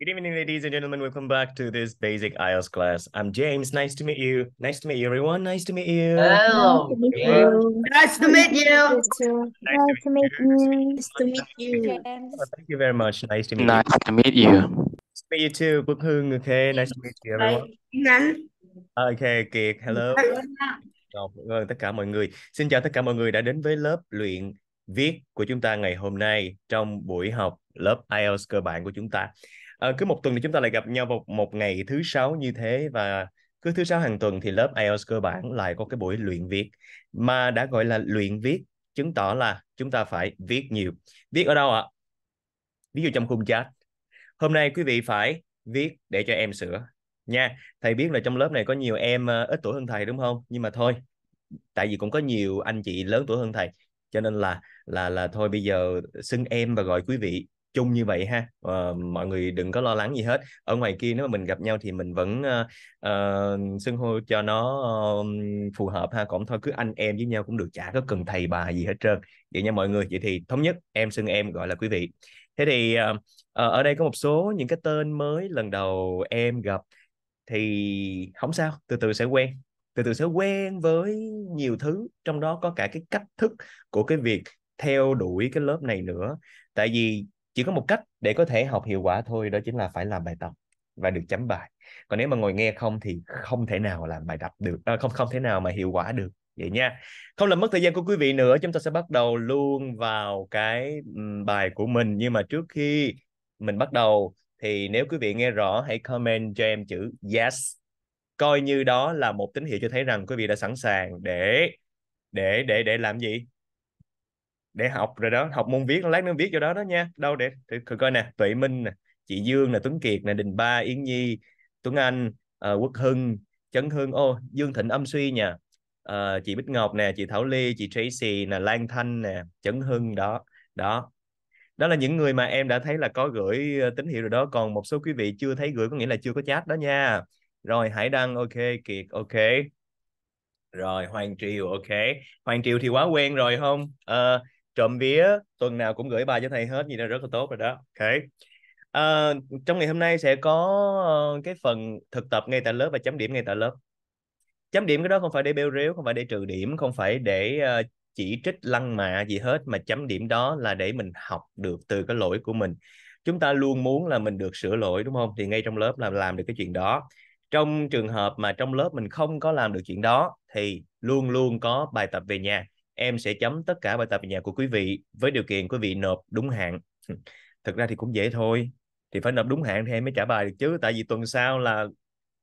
Good evening, ladies and gentlemen. Welcome back to this basic IELTS class. I'm James. Nice to meet you. Nice to meet you, everyone. Nice to meet you. Hello. Nice to meet you. Nice to meet you. Thank you very much. Nice to meet you. Nice to meet you. Nice to meet you too, Book Hương. Okay, nice to meet you, everyone. Okay, Kiệt. Hello. Vâng, tất cả mọi người. Xin chào tất cả mọi người đã đến với lớp luyện viết của chúng ta ngày hôm nay trong buổi học lớp IELTS cơ bản của chúng ta à, cứ một tuần thì chúng ta lại gặp nhau vào một ngày thứ sáu như thế và cứ thứ sáu hàng tuần thì lớp IELTS cơ bản lại có cái buổi luyện viết mà đã gọi là luyện viết chứng tỏ là chúng ta phải viết nhiều viết ở đâu ạ ví dụ trong khung chat hôm nay quý vị phải viết để cho em sửa nha thầy biết là trong lớp này có nhiều em ờ, ít tuổi hơn thầy đúng không nhưng mà thôi tại vì cũng có nhiều anh chị lớn tuổi hơn thầy cho nên là là là thôi bây giờ xưng em và gọi quý vị chung như vậy ha uh, mọi người đừng có lo lắng gì hết ở ngoài kia nếu mà mình gặp nhau thì mình vẫn uh, uh, xưng hô cho nó uh, phù hợp ha cũng thôi cứ anh em với nhau cũng được chả có cần thầy bà gì hết trơn vậy nha mọi người vậy thì thống nhất em xưng em gọi là quý vị thế thì uh, ở đây có một số những cái tên mới lần đầu em gặp thì không sao từ từ sẽ quen từ từ sẽ quen với nhiều thứ trong đó có cả cái cách thức của cái việc theo đuổi cái lớp này nữa tại vì chỉ có một cách để có thể học hiệu quả thôi đó chính là phải làm bài tập và được chấm bài còn nếu mà ngồi nghe không thì không thể nào làm bài tập được à, không không thể nào mà hiệu quả được vậy nha không làm mất thời gian của quý vị nữa chúng ta sẽ bắt đầu luôn vào cái bài của mình nhưng mà trước khi mình bắt đầu thì nếu quý vị nghe rõ hãy comment cho em chữ yes coi như đó là một tín hiệu cho thấy rằng quý vị đã sẵn sàng để để để để làm gì để học rồi đó học môn viết lát nữa viết cho đó đó nha đâu để thử, thử coi nè tuệ minh nè chị dương nè tuấn kiệt nè đình ba yến nhi tuấn anh uh, quốc hưng trấn hưng ô dương thịnh âm suy nha uh, chị bích ngọc nè chị thảo ly chị tracy nè lan thanh nè trấn hưng đó đó đó là những người mà em đã thấy là có gửi ờ, tín hiệu rồi đó còn một số quý vị chưa thấy gửi có nghĩa là chưa có chat đó nha rồi hải đăng ok kiệt ok rồi hoàng triều ok hoàng triều thì quá quen rồi không à, trộm vía tuần nào cũng gửi bài cho thầy hết gì là rất là tốt rồi đó ok à, trong ngày hôm nay sẽ có ờ, cái phần thực tập ngay tại lớp và chấm điểm ngay tại lớp chấm điểm cái đó không phải để bêu rếu không phải để trừ điểm không phải để ờ, chỉ trích lăng mạ gì hết mà chấm điểm đó là để mình học được từ cái lỗi của mình chúng ta luôn muốn là mình được sửa lỗi đúng không thì ngay trong lớp là làm được cái chuyện đó trong trường hợp mà trong lớp mình không có làm được chuyện đó thì luôn luôn có bài tập về nhà em sẽ chấm tất cả bài tập nhà của quý vị với điều kiện quý vị nộp đúng hạn thực ra thì cũng dễ thôi thì phải nộp đúng hạn thì em mới trả bài được chứ tại vì tuần sau là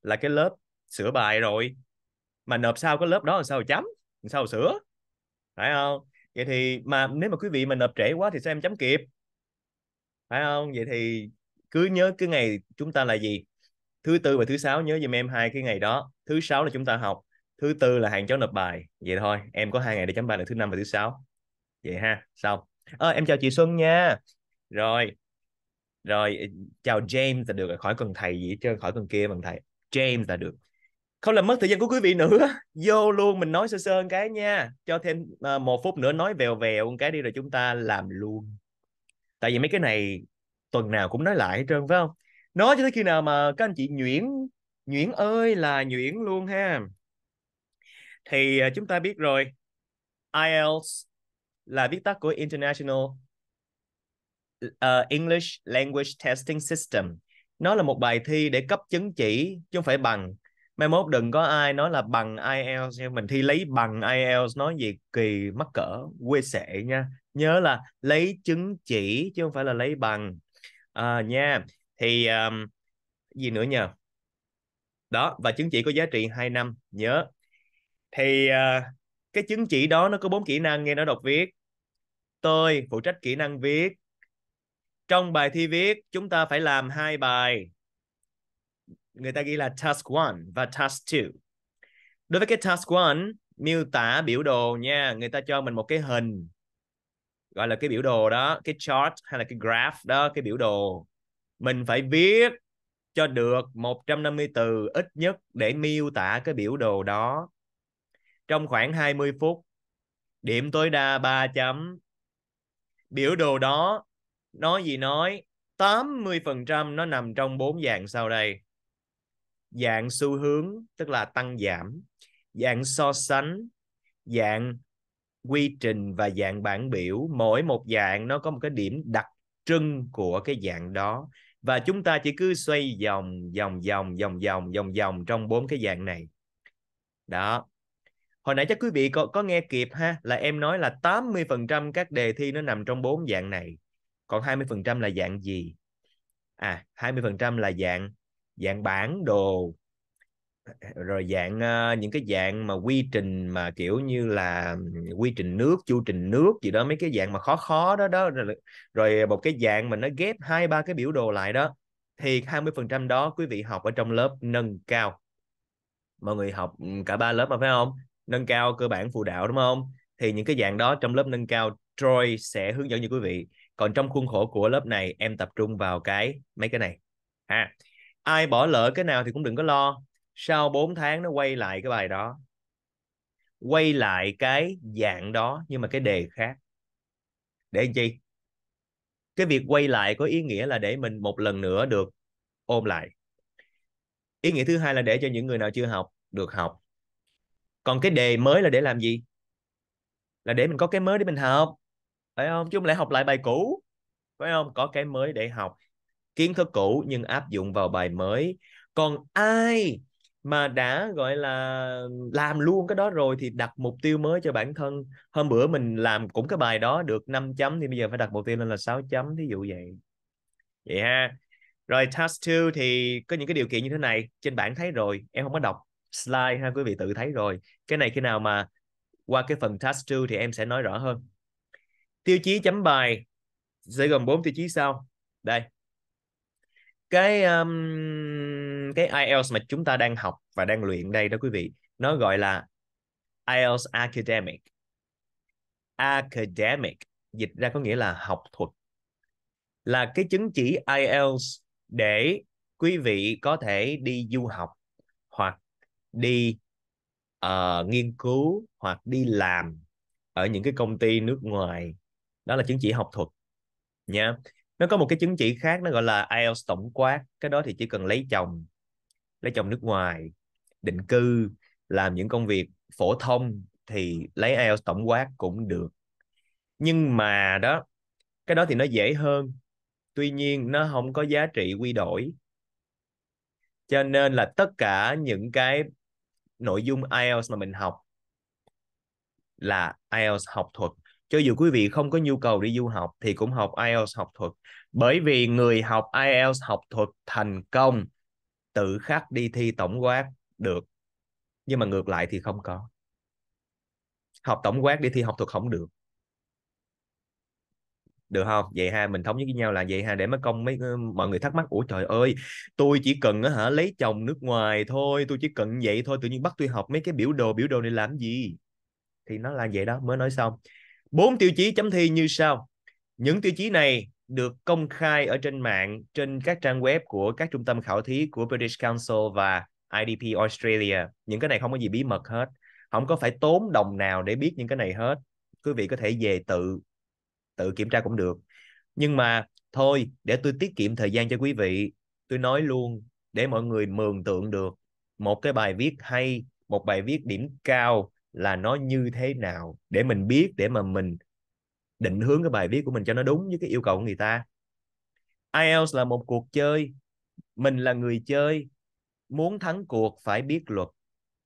là cái lớp sửa bài rồi mà nộp sau cái lớp đó là sao chấm làm sao sửa phải không vậy thì mà nếu mà quý vị mà nộp trễ quá thì sao em chấm kịp phải không vậy thì cứ nhớ cái ngày chúng ta là gì thứ tư và thứ sáu nhớ giùm em hai cái ngày đó thứ sáu là chúng ta học thứ tư là hàng cháu nộp bài vậy thôi em có hai ngày để chấm bài là thứ năm và thứ sáu vậy ha xong à, em chào chị Xuân nha rồi rồi ờ, chào James là được khỏi cần thầy gì hết khỏi cần kia bằng thầy James là được không làm mất thời gian của quý vị nữa vô luôn mình nói sơ sơ một cái nha cho thêm uh, một phút nữa nói vèo vèo một cái đi rồi chúng ta làm luôn tại vì mấy cái này tuần nào cũng nói lại hết trơn phải không nói cho tới khi nào mà các anh chị nhuyễn nhuyễn ơi là nhuyễn luôn ha thì à, chúng ta biết rồi IELTS là viết tắt của International ờ, English Language Testing System. Nó là một bài thi để cấp chứng chỉ chứ không phải bằng. Mai mốt đừng có ai nói là bằng IELTS mình thi lấy bằng IELTS nói gì kỳ mắc cỡ quê sệ nha. Nhớ là lấy chứng chỉ chứ không phải là lấy bằng. À, nha. Thì um, gì nữa nhờ? Đó và chứng chỉ có giá trị 2 năm, nhớ thì uh, cái chứng chỉ đó nó có bốn kỹ năng nghe nó đọc viết tôi phụ trách kỹ năng viết trong bài thi viết chúng ta phải làm hai bài người ta ghi là task 1 và task 2 đối với cái task 1 miêu tả biểu đồ nha người ta cho mình một cái hình gọi là cái biểu đồ đó cái chart hay là cái graph đó cái biểu đồ mình phải viết cho được 150 từ ít nhất để miêu tả cái biểu đồ đó trong khoảng 20 phút điểm tối đa 3 chấm biểu đồ đó nói gì nói 80% nó nằm trong bốn dạng sau đây dạng xu hướng tức là tăng giảm dạng so sánh dạng quy trình và dạng bản biểu mỗi một dạng nó có một cái điểm đặc trưng của cái dạng đó và chúng ta chỉ cứ xoay vòng vòng vòng vòng vòng vòng vòng trong bốn cái dạng này đó hồi nãy chắc quý vị có, có nghe kịp ha là em nói là 80% các đề thi nó nằm trong bốn dạng này còn 20% là dạng gì à 20% là dạng dạng bản đồ rồi dạng uh, những cái dạng mà quy trình mà kiểu như là quy trình nước chu trình nước gì đó mấy cái dạng mà khó khó đó đó rồi, một cái dạng mà nó ghép hai ba cái biểu đồ lại đó thì 20% đó quý vị học ở trong lớp nâng cao mọi người học cả ba lớp mà phải không nâng cao cơ bản phụ đạo đúng không thì những cái dạng đó trong lớp nâng cao Troy sẽ hướng dẫn cho quý vị còn trong khuôn khổ của lớp này em tập trung vào cái mấy cái này ha à, ai bỏ lỡ cái nào thì cũng đừng có lo sau 4 tháng nó quay lại cái bài đó quay lại cái dạng đó nhưng mà cái đề khác để làm chi cái việc quay lại có ý nghĩa là để mình một lần nữa được ôm lại ý nghĩa thứ hai là để cho những người nào chưa học được học còn cái đề mới là để làm gì là để mình có cái mới để mình học phải không chứ không lại học lại bài cũ phải không có cái mới để học kiến thức cũ nhưng áp dụng vào bài mới còn ai mà đã gọi là làm luôn cái đó rồi thì đặt mục tiêu mới cho bản thân hôm bữa mình làm cũng cái bài đó được 5 chấm thì bây giờ phải đặt mục tiêu lên là 6 chấm thí dụ vậy vậy ha rồi task 2 thì có những cái điều kiện như thế này trên bảng thấy rồi em không có đọc slide ha quý vị tự thấy rồi cái này khi nào mà qua cái phần task 2 thì em sẽ nói rõ hơn tiêu chí chấm bài sẽ gồm bốn tiêu chí sau đây cái um, cái IELTS mà chúng ta đang học và đang luyện đây đó quý vị nó gọi là IELTS academic academic dịch ra có nghĩa là học thuật là cái chứng chỉ IELTS để quý vị có thể đi du học hoặc đi uh, nghiên cứu hoặc đi làm ở những cái công ty nước ngoài đó là chứng chỉ học thuật nha nó có một cái chứng chỉ khác nó gọi là IELTS tổng quát cái đó thì chỉ cần lấy chồng lấy chồng nước ngoài định cư làm những công việc phổ thông thì lấy IELTS tổng quát cũng được nhưng mà đó cái đó thì nó dễ hơn tuy nhiên nó không có giá trị quy đổi cho nên là tất cả những cái nội dung IELTS mà mình học là IELTS học thuật cho dù quý vị không có nhu cầu đi du học thì cũng học IELTS học thuật bởi vì người học IELTS học thuật thành công tự khắc đi thi tổng quát được nhưng mà ngược lại thì không có học tổng quát đi thi học thuật không được được không vậy ha mình thống nhất với nhau là vậy ha để mới công mấy ờ, mọi người thắc mắc ủa trời ơi tôi chỉ cần hả lấy chồng nước ngoài thôi tôi chỉ cần vậy thôi tự nhiên bắt tôi học mấy cái biểu đồ biểu đồ này làm gì thì nó là vậy đó mới nói xong bốn tiêu chí chấm thi như sau những tiêu chí này được công khai ở trên mạng trên các trang web của các trung tâm khảo thí của British Council và IDP Australia những cái này không có gì bí mật hết không có phải tốn đồng nào để biết những cái này hết quý vị có thể về tự tự kiểm tra cũng được nhưng mà thôi để tôi tiết kiệm thời gian cho quý vị tôi nói luôn để mọi người mường tượng được một cái bài viết hay một bài viết điểm cao là nó như thế nào để mình biết để mà mình định hướng cái bài viết của mình cho nó đúng với cái yêu cầu của người ta IELTS là một cuộc chơi mình là người chơi muốn thắng cuộc phải biết luật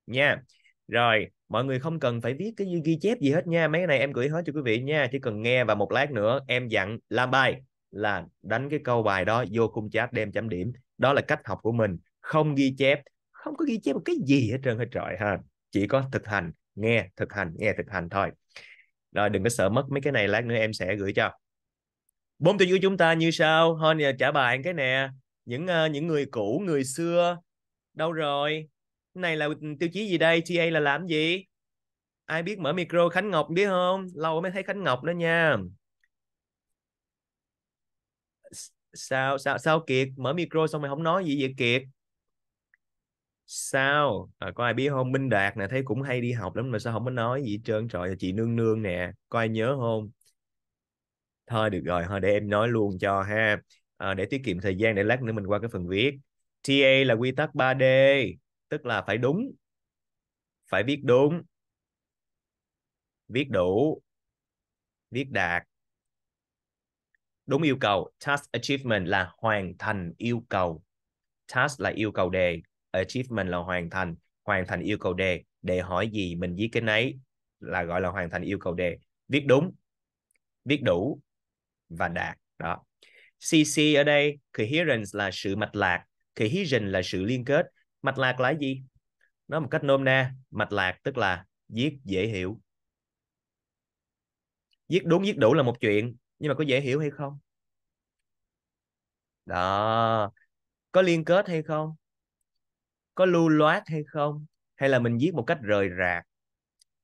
nha rồi mọi người không cần phải viết cái ghi chép gì hết nha mấy cái này em gửi hết cho quý vị nha chỉ cần nghe và một lát nữa em dặn làm bài là đánh cái câu bài đó vô khung chat đem chấm điểm đó là cách học của mình không ghi chép không có ghi chép một cái gì hết trơn hết trọi ha chỉ có thực hành nghe thực hành nghe thực hành thôi rồi đừng có sợ mất mấy cái này lát nữa em sẽ gửi cho bốn tiêu của chúng ta như sau thôi ờ, trả bài cái nè những ờ, những người cũ người xưa đâu rồi này là tiêu chí gì đây TA là làm gì ai biết mở micro Khánh Ngọc biết không lâu mới thấy Khánh Ngọc nữa nha sao sao sao Kiệt mở micro xong mày không nói gì vậy Kiệt sao à, có ai biết không Minh Đạt nè thấy cũng hay đi học lắm mà sao không có nói gì hết trơn trời chị nương nương nè có ai nhớ không thôi được rồi thôi để em nói luôn cho ha à, để tiết kiệm thời gian để lát nữa mình qua cái phần viết TA là quy tắc 3D tức là phải đúng phải viết đúng viết đủ viết đạt đúng yêu cầu task achievement là hoàn thành yêu cầu task là yêu cầu đề achievement là hoàn thành hoàn thành yêu cầu đề đề hỏi gì mình viết cái nấy là gọi là hoàn thành yêu cầu đề viết đúng viết đủ và đạt đó cc ở đây coherence là sự mạch lạc cohesion là sự liên kết mạch lạc là gì nói một cách nôm na mạch lạc tức là viết dễ hiểu viết đúng viết đủ là một chuyện nhưng mà có dễ hiểu hay không đó có liên kết hay không có lưu loát hay không hay là mình viết một cách rời rạc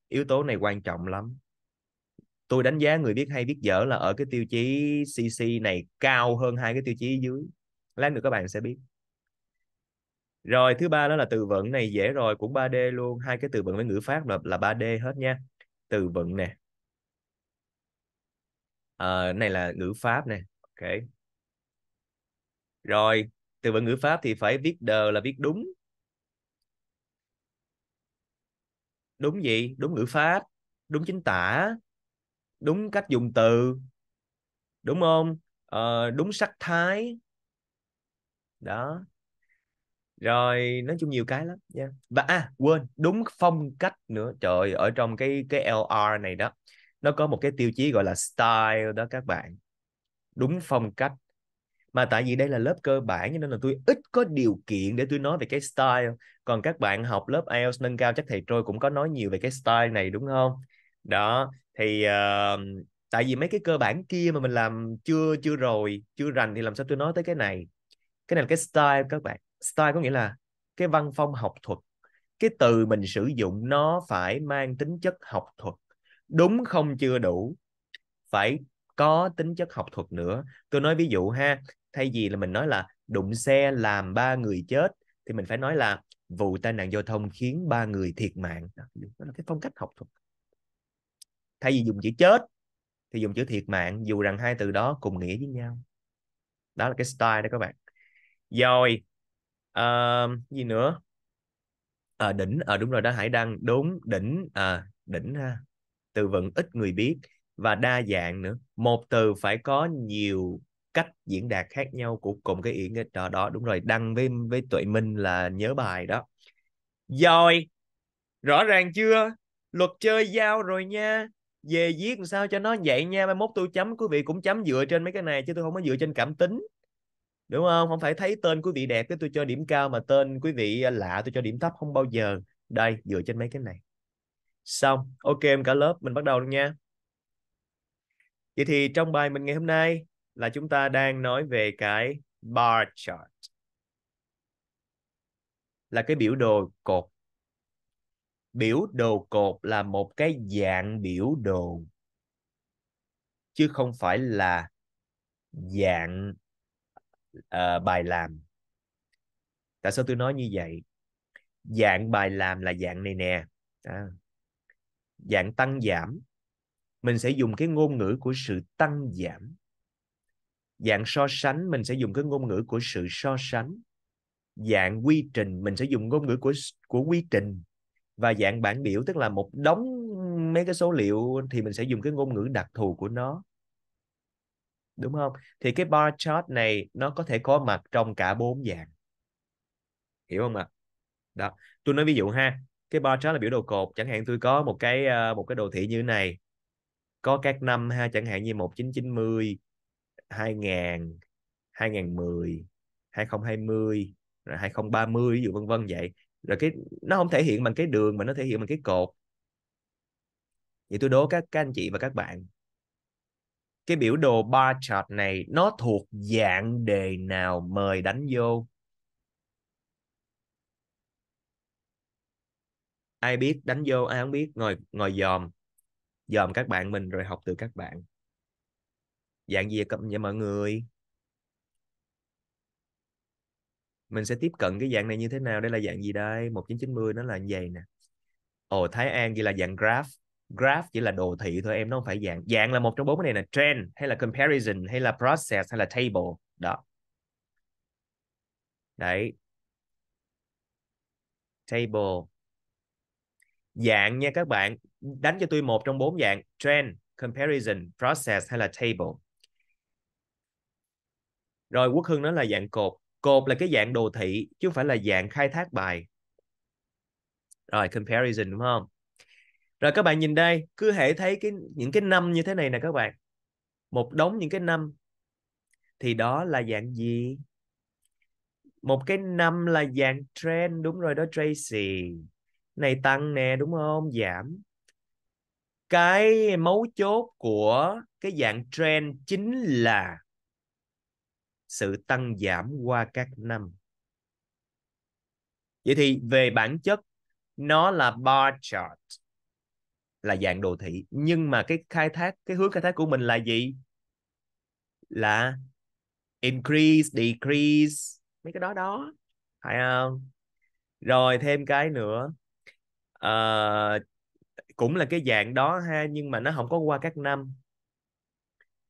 yếu tố này quan trọng lắm tôi đánh giá người viết hay viết dở là ở cái tiêu chí cc này cao hơn hai cái tiêu chí dưới lát nữa các bạn sẽ biết rồi thứ ba đó là từ vựng này dễ rồi cũng 3D luôn hai cái từ vựng với ngữ pháp là là 3D hết nha từ vựng nè à, này là ngữ pháp nè ok rồi từ vựng ngữ pháp thì phải viết đờ là viết đúng đúng gì đúng ngữ pháp đúng chính tả đúng cách dùng từ đúng không à, đúng sắc thái đó rồi nói chung nhiều cái lắm nha và à quên đúng phong cách nữa trời ở trong cái cái LR này đó nó có một cái tiêu chí gọi là style đó các bạn đúng phong cách mà tại vì đây là lớp cơ bản cho nên là tôi ít có điều kiện để tôi nói về cái style còn các bạn học lớp IELTS nâng cao chắc thầy trôi cũng có nói nhiều về cái style này đúng không đó thì uh, tại vì mấy cái cơ bản kia mà mình làm chưa chưa rồi chưa rành thì làm sao tôi nói tới cái này cái này là cái style các bạn style có nghĩa là cái văn phong học thuật cái từ mình sử dụng nó phải mang tính chất học thuật đúng không chưa đủ phải có tính chất học thuật nữa tôi nói ví dụ ha thay vì là mình nói là đụng xe làm ba người chết thì mình phải nói là vụ tai nạn giao thông khiến ba người thiệt mạng đó là cái phong cách học thuật thay vì dùng chữ chết thì dùng chữ thiệt mạng dù rằng hai từ đó cùng nghĩa với nhau đó là cái style đó các bạn rồi à, gì nữa à, đỉnh à, đúng rồi đó hải đăng đúng đỉnh à, đỉnh ha từ vựng ít người biết và đa dạng nữa một từ phải có nhiều cách diễn đạt khác nhau của cùng cái ý nghĩa đó đó đúng rồi đăng với với tuệ minh là nhớ bài đó rồi rõ ràng chưa luật chơi giao rồi nha về viết làm sao cho nó vậy nha mai mốt tôi chấm quý vị cũng chấm dựa trên mấy cái này chứ tôi không có dựa trên cảm tính đúng không không phải thấy tên quý vị đẹp cái tôi cho điểm cao mà tên quý vị à, lạ tôi cho điểm thấp không bao giờ đây dựa trên mấy cái này xong ok em cả lớp mình bắt đầu luôn nha vậy thì trong bài mình ngày hôm nay là chúng ta đang nói về cái bar chart là cái biểu đồ cột biểu đồ cột là một cái dạng biểu đồ chứ không phải là dạng uh, bài làm tại sao tôi nói như vậy dạng bài làm là dạng này nè à, dạng tăng giảm mình sẽ dùng cái ngôn ngữ của sự tăng giảm dạng so sánh mình sẽ dùng cái ngôn ngữ của sự so sánh dạng quy trình mình sẽ dùng ngôn ngữ của của quy trình và dạng bảng biểu tức là một đống mấy cái số liệu thì mình sẽ dùng cái ngôn ngữ đặc thù của nó đúng không thì cái bar chart này nó có thể có mặt trong cả bốn dạng hiểu không ạ đó tôi nói ví dụ ha cái bar chart là biểu đồ cột chẳng hạn tôi có một cái ờ, một cái đồ thị như này có các năm ha chẳng hạn như 1990 2000 2010 2020 rồi 2030 ví dụ vân vân vậy rồi cái nó không thể hiện bằng cái đường mà nó thể hiện bằng cái cột vậy tôi đố các các anh chị và các bạn cái biểu đồ bar chart này nó thuộc dạng đề nào mời đánh vô ai biết đánh vô ai không biết ngồi ngồi dòm dòm các bạn mình rồi học từ các bạn dạng gì vậy mọi người mình sẽ tiếp cận cái dạng này như thế nào đây là dạng gì đây 1990 nó là như vậy nè ồ Thái An ghi là dạng graph graph chỉ là đồ thị thôi em nó không phải dạng dạng là một trong bốn cái này là trend hay là comparison hay là process hay là table đó đấy table dạng nha các bạn đánh cho tôi một trong bốn dạng trend comparison process hay là table rồi quốc hưng nó là dạng cột cột là cái dạng đồ thị chứ không phải là dạng khai thác bài rồi comparison đúng không rồi các bạn nhìn đây cứ hệ thấy cái những cái năm như thế này nè các bạn một đống những cái năm thì đó là dạng gì một cái năm là dạng trend đúng rồi đó Tracy này tăng nè đúng không giảm cái mấu chốt của cái dạng trend chính là sự tăng giảm qua các năm vậy thì về bản chất nó là bar chart là dạng đồ thị nhưng mà cái khai thác cái hướng khai thác của mình là gì là increase decrease mấy cái đó đó phải không rồi thêm cái nữa à, cũng là cái dạng đó ha nhưng mà nó không có qua các năm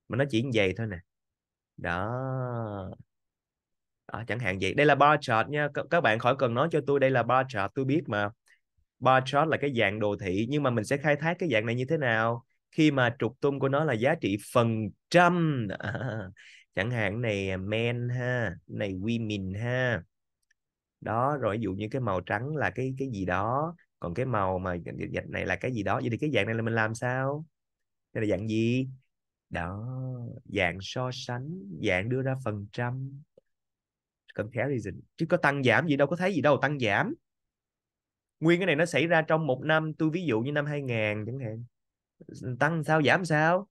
mà nó chỉ như vậy thôi nè đó à, chẳng hạn gì đây là bar chart nha C- các bạn khỏi cần nói cho tôi đây là bar chart tôi biết mà bar chart là cái dạng đồ thị nhưng mà mình sẽ khai thác cái dạng này như thế nào khi mà trục tung của nó là giá trị phần trăm à, chẳng hạn này à, men ha này women ha đó rồi ví dụ như cái màu trắng là cái cái gì đó còn cái màu mà dạch này là cái gì đó vậy thì cái dạng này là mình làm sao đây là dạng gì đó dạng so sánh dạng đưa ra phần trăm compare reason chứ có tăng giảm gì đâu có thấy gì đâu tăng giảm nguyên cái này nó xảy ra trong một năm tôi ví dụ như năm 2000 chẳng hạn ừ, tăng sao giảm sao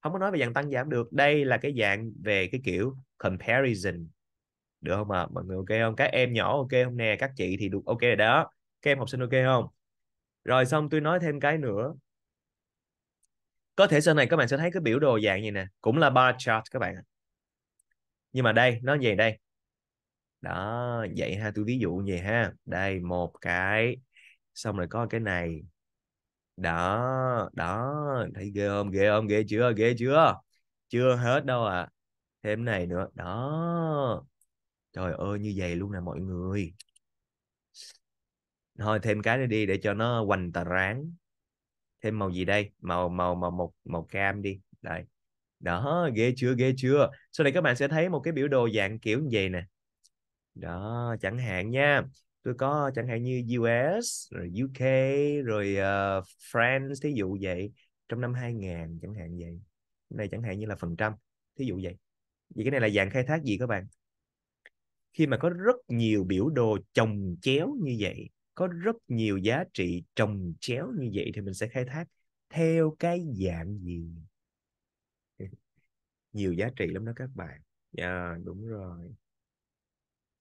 không có nói về dạng tăng giảm được đây là cái dạng về cái kiểu comparison được không ạ à? mọi người ok không các em nhỏ ok không nè các chị thì được ok rồi đó các em học sinh ok không rồi xong tôi nói thêm cái nữa có thể sau này các bạn sẽ thấy cái biểu đồ dạng gì nè cũng là bar chart các bạn nhưng mà đây nó về đây đó vậy ha tôi ví dụ như vậy ha đây một cái xong rồi có cái này đó đó thấy ghê không ghê không ghê chưa ghê chưa chưa hết đâu à thêm này nữa đó trời ơi như vậy luôn nè mọi người thôi thêm cái này đi để cho nó hoành tà ráng thêm màu gì đây màu màu màu một màu, màu cam đi đây đó ghê chưa ghê chưa sau này các bạn sẽ thấy một cái biểu đồ dạng kiểu như vậy nè đó chẳng hạn nha tôi có chẳng hạn như US rồi UK rồi uh, France thí dụ vậy trong năm 2000 chẳng hạn vậy cái này chẳng hạn như là phần trăm thí dụ vậy vậy cái này là dạng khai thác gì các bạn khi mà có rất nhiều biểu đồ chồng chéo như vậy có rất nhiều giá trị trồng chéo như vậy thì mình sẽ khai thác theo cái dạng gì nhiều giá trị lắm đó các bạn à, đúng rồi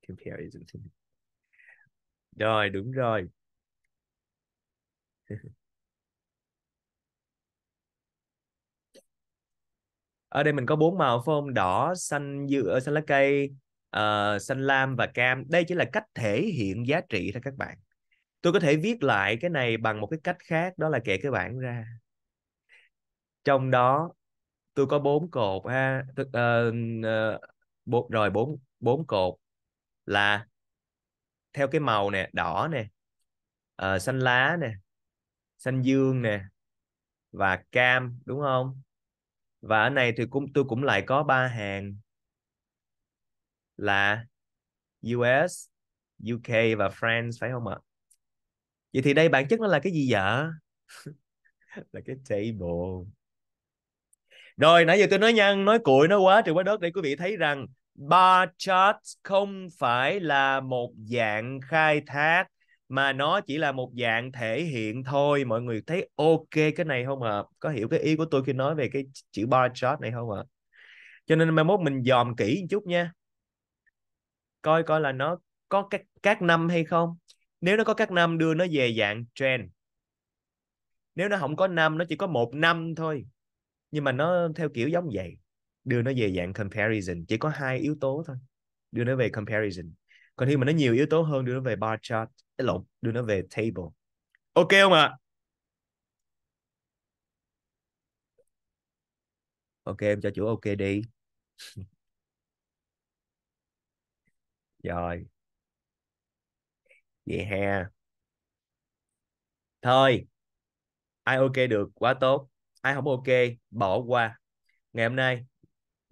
comparison rồi đúng rồi ở đây mình có bốn màu phải không đỏ xanh dựa ờ, xanh lá cây uh, xanh lam và cam đây chỉ là cách thể hiện giá trị thôi các bạn tôi có thể viết lại cái này bằng một cái cách khác đó là kể cái bảng ra trong đó tôi có bốn cột ha uh, uh, 4, rồi bốn bốn cột là theo cái màu nè đỏ nè uh, xanh lá nè xanh dương nè và cam đúng không và ở này thì cũng tôi cũng lại có ba hàng là US UK và France phải không ạ vậy thì đây bản chất nó là cái gì vậy là cái table rồi nãy giờ tôi nói nhăn nói cuội nói quá trời quá đất để quý vị thấy rằng Bar chart không phải là một dạng khai thác mà nó chỉ là một dạng thể hiện thôi. Mọi người thấy ok cái này không ạ? À? Có hiểu cái ý của tôi khi nói về cái chữ bar chart này không ạ? À? Cho nên mai mốt mình dòm kỹ một chút nha. Coi coi là nó có các các năm hay không. Nếu nó có các năm đưa nó về dạng trend. Nếu nó không có năm nó chỉ có một năm thôi. Nhưng mà nó theo kiểu giống vậy đưa nó về dạng comparison chỉ có hai yếu tố thôi đưa nó về comparison còn khi mà nó nhiều yếu tố hơn đưa nó về bar chart lộn đưa nó về table ok không ạ ok em cho chủ ok đi rồi vậy ha thôi ai ok được quá tốt ai không ok bỏ qua ngày hôm nay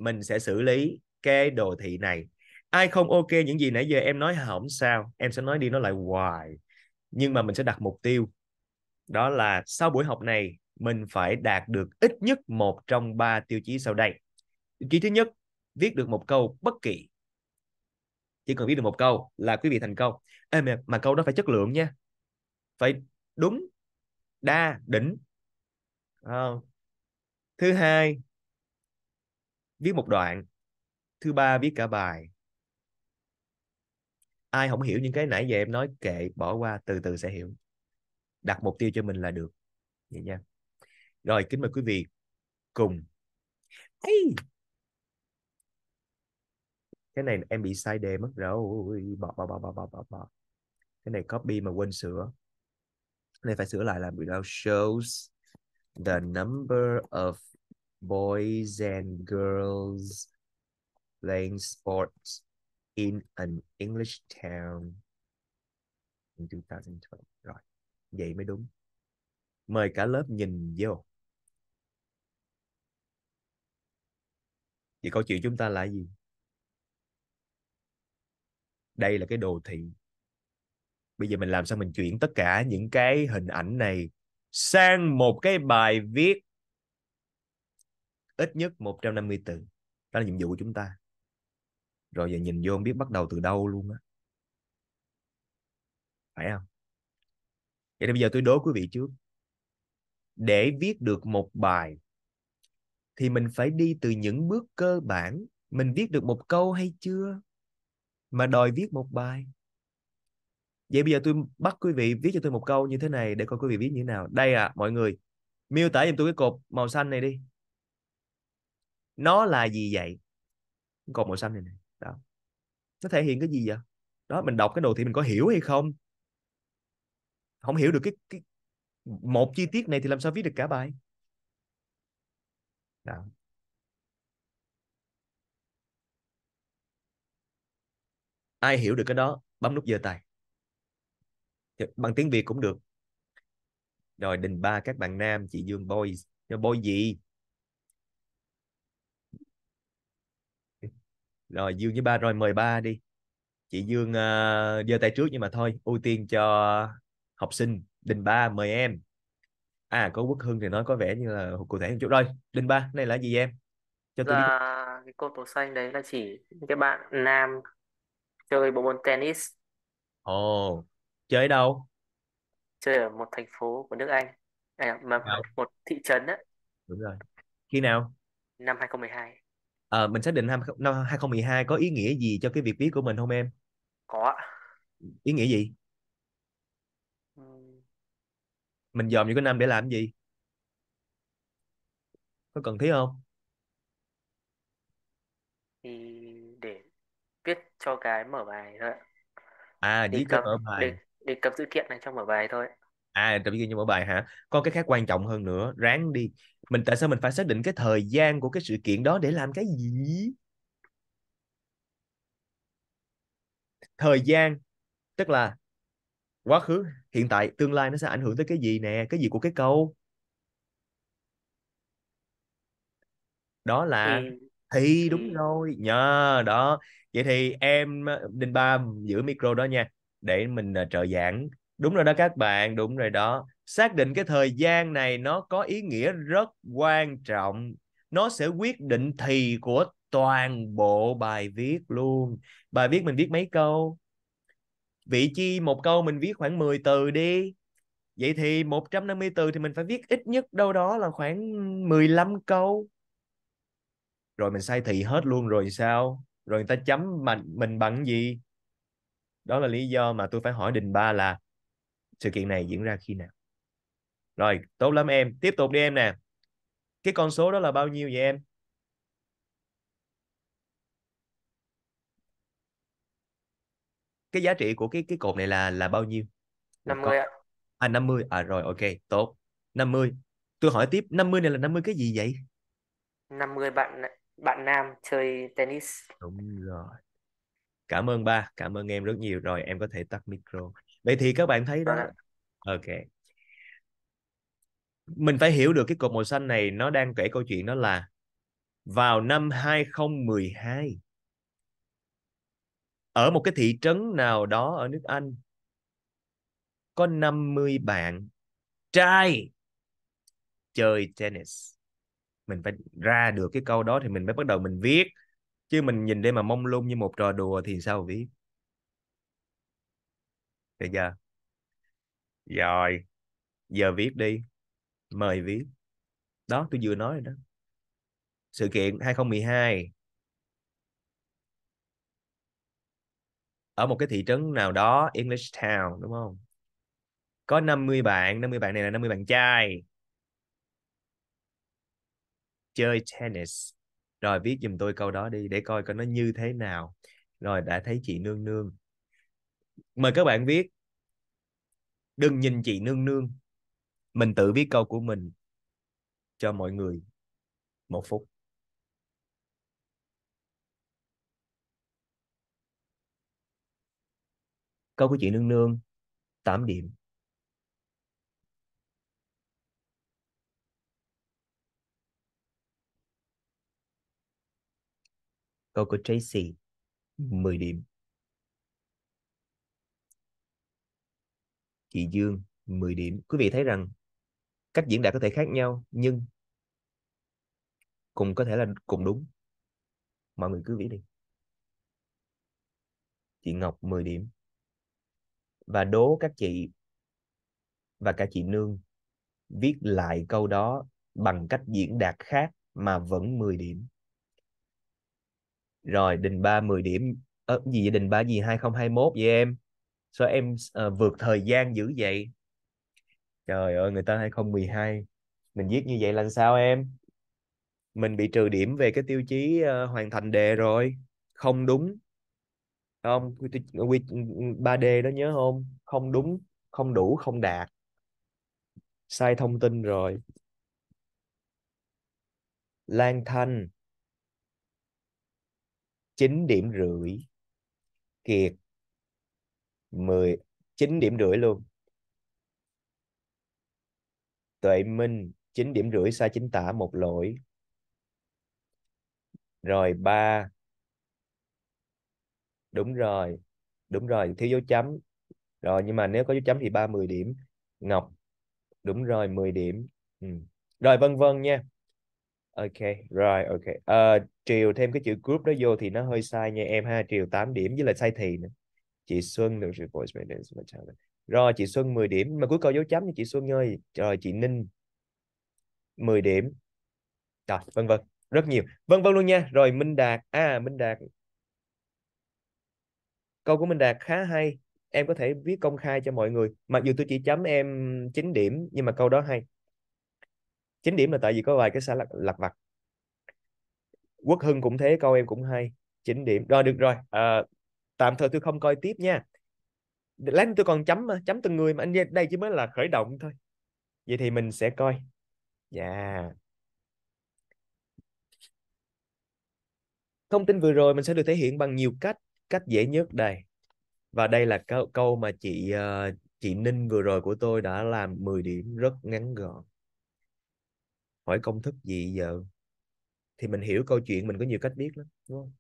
mình sẽ xử lý cái đồ thị này ai không ok những gì nãy giờ em nói không sao em sẽ nói đi nói lại hoài nhưng mà mình sẽ đặt mục tiêu đó là sau buổi học này mình phải đạt được ít nhất một trong ba tiêu chí sau đây tiêu chí thứ nhất viết được một câu bất kỳ chỉ cần viết được một câu là quý vị thành công Ê, mà, mà câu đó phải chất lượng nha phải đúng đa đỉnh à. thứ hai viết một đoạn thứ ba viết cả bài ai không hiểu những cái nãy giờ em nói kệ bỏ qua từ từ sẽ hiểu đặt mục tiêu cho mình là được vậy nha rồi kính mời quý vị cùng Ê! cái này em bị sai đề mất rồi bỏ bỏ bỏ bỏ bỏ bỏ bỏ cái này copy mà quên sửa cái này phải sửa lại là bị đâu shows the number of boys and girls playing sports in an English town in 2012. Rồi, vậy mới đúng. Mời cả lớp nhìn vô. Vậy câu chuyện chúng ta là gì? Đây là cái đồ thị. Bây giờ mình làm sao mình chuyển tất cả những cái hình ảnh này sang một cái bài viết ít nhất 150 từ đó là nhiệm vụ của chúng ta rồi giờ nhìn vô không biết bắt đầu từ đâu luôn á phải không vậy thì bây giờ tôi đố quý vị trước để viết được một bài thì mình phải đi từ những bước cơ bản mình viết được một câu hay chưa mà đòi viết một bài vậy bây giờ tôi bắt quý vị viết cho tôi một câu như thế này để coi quý vị viết như thế nào đây à mọi người miêu tả giùm tôi cái cột màu xanh này đi nó là gì vậy còn màu xanh này này đó nó thể hiện cái gì vậy đó mình đọc cái đồ thị mình có hiểu hay không không hiểu được cái, cái một chi tiết này thì làm sao viết được cả bài đó. ai hiểu được cái đó bấm nút giơ tay bằng tiếng việt cũng được rồi đình ba các bạn nam chị dương boys boy gì rồi dương với ba rồi mời ba đi chị dương ờ, giơ uh, tay trước nhưng mà thôi ưu tiên cho học sinh đình ba mời em à có quốc hưng thì nói có vẻ như là cụ thể một chút rồi đình ba này là gì em cho tôi là dạ, đi. cái cột màu xanh đấy là chỉ cái bạn nam chơi bộ môn tennis ồ oh, chơi đâu chơi ở một thành phố của nước Anh à, mà Đâu? một thị trấn á đúng rồi khi nào năm 2012 à, mình xác định năm năm 2012 có ý nghĩa gì cho cái việc viết của mình không em có ý nghĩa gì mình dòm những cái năm để làm gì có cần thiết không thì để viết cho cái mở bài thôi ạ. à Để cho cầm mở bài để để cầm dữ kiện này trong mở bài thôi à tự nhiên trong bài hả có cái khác quan trọng hơn nữa ráng đi mình tại sao mình phải xác định cái thời gian của cái sự kiện đó để làm cái gì thời gian tức là quá khứ hiện tại tương lai nó sẽ ảnh hưởng tới cái gì nè cái gì của cái câu đó là ừ. thì đúng rồi nhờ đó vậy thì em đình ba giữ micro đó nha để mình ờ, trợ giảng đúng rồi đó các bạn đúng rồi đó xác định cái thời gian này nó có ý nghĩa rất quan trọng nó sẽ quyết định thì của toàn bộ bài viết luôn bài viết mình viết mấy câu vị chi một câu mình viết khoảng 10 từ đi vậy thì 150 từ thì mình phải viết ít nhất đâu đó là khoảng 15 câu rồi mình sai thị hết luôn rồi sao rồi người ta chấm mình mình bằng gì đó là lý do mà tôi phải hỏi đình ba là sự kiện này diễn ra khi nào rồi tốt lắm em tiếp tục đi em nè cái con số đó là bao nhiêu vậy em cái giá trị của cái cái cột này là là bao nhiêu 50 ạ à 50 à rồi ok tốt 50 tôi hỏi tiếp 50 này là 50 cái gì vậy 50 bạn bạn nam chơi tennis đúng rồi cảm ơn ba cảm ơn em rất nhiều rồi em có thể tắt micro vậy thì các bạn thấy đó à. ok mình phải hiểu được cái cột màu xanh này nó đang kể câu chuyện đó là vào năm 2012 ở một cái thị trấn nào đó ở nước Anh có 50 bạn trai chơi tennis mình phải ra được cái câu đó thì mình mới bắt đầu mình viết chứ mình nhìn đây mà mông lung như một trò đùa thì sao viết được giờ rồi giờ viết đi mời viết đó tôi vừa nói rồi đó sự kiện 2012 ở một cái thị trấn nào đó English Town đúng không có 50 bạn 50 bạn này là 50 bạn trai chơi tennis rồi viết giùm tôi câu đó đi để coi coi nó như thế nào rồi đã thấy chị nương nương mời các bạn viết đừng nhìn chị nương nương mình tự viết câu của mình cho mọi người một phút câu của chị nương nương 8 điểm câu của Tracy 10 điểm chị Dương 10 điểm. Quý vị thấy rằng cách diễn đạt có thể khác nhau nhưng cùng có thể là cùng đúng. Mọi người cứ nghĩ đi. Chị Ngọc 10 điểm. Và đố các chị và cả chị Nương viết lại câu đó bằng cách diễn đạt khác mà vẫn 10 điểm. Rồi, đình ba 10 điểm. Ờ, gì vậy? Đình ba gì? 2021 vậy em? sao em uh, vượt thời gian dữ vậy trời ơi người ta 2012 mình viết như vậy là sao em mình bị trừ điểm về cái tiêu chí uh, hoàn thành đề rồi không đúng không quy 3D ờ, ừ, ừ, đó nhớ không không đúng không đủ không đạt sai thông tin rồi Lan Thanh 9 điểm rưỡi Kiệt 10 9 điểm rưỡi luôn Tuệ Minh 9 điểm rưỡi sai chính tả một lỗi rồi 3 đúng rồi đúng rồi thiếu dấu chấm rồi nhưng mà nếu có dấu chấm thì 3 10 điểm Ngọc đúng rồi 10 điểm ừ. rồi vân vân nha ok rồi ok à, triều thêm cái chữ group đó vô thì nó hơi sai nha em ha triều 8 điểm với lại sai thì nữa chị Xuân được sự voice maintenance và chào rồi chị Xuân 10 điểm mà cuối câu dấu chấm thì chị Xuân ơi rồi chị Ninh 10 điểm rồi vân vân rất nhiều vân vân luôn nha rồi Minh Đạt à Minh Đạt câu của Minh Đạt khá hay em có thể viết công khai cho mọi người mặc dù tôi chỉ chấm em 9 điểm nhưng mà câu đó hay 9 điểm là tại vì có vài cái xã lặt, lặt vặt Quốc Hưng cũng thế câu em cũng hay 9 điểm rồi được rồi à, tạm thời tôi không coi tiếp nha lát tôi còn chấm mà chấm từng người mà anh đây chỉ mới là khởi động thôi vậy thì mình sẽ coi dạ yeah. thông tin vừa rồi mình sẽ được thể hiện bằng nhiều cách cách dễ nhất đây và đây là câu câu mà chị ờ, chị Ninh vừa rồi của tôi đã làm 10 điểm rất ngắn gọn hỏi công thức gì giờ thì mình hiểu câu chuyện mình có nhiều cách biết, lắm đúng không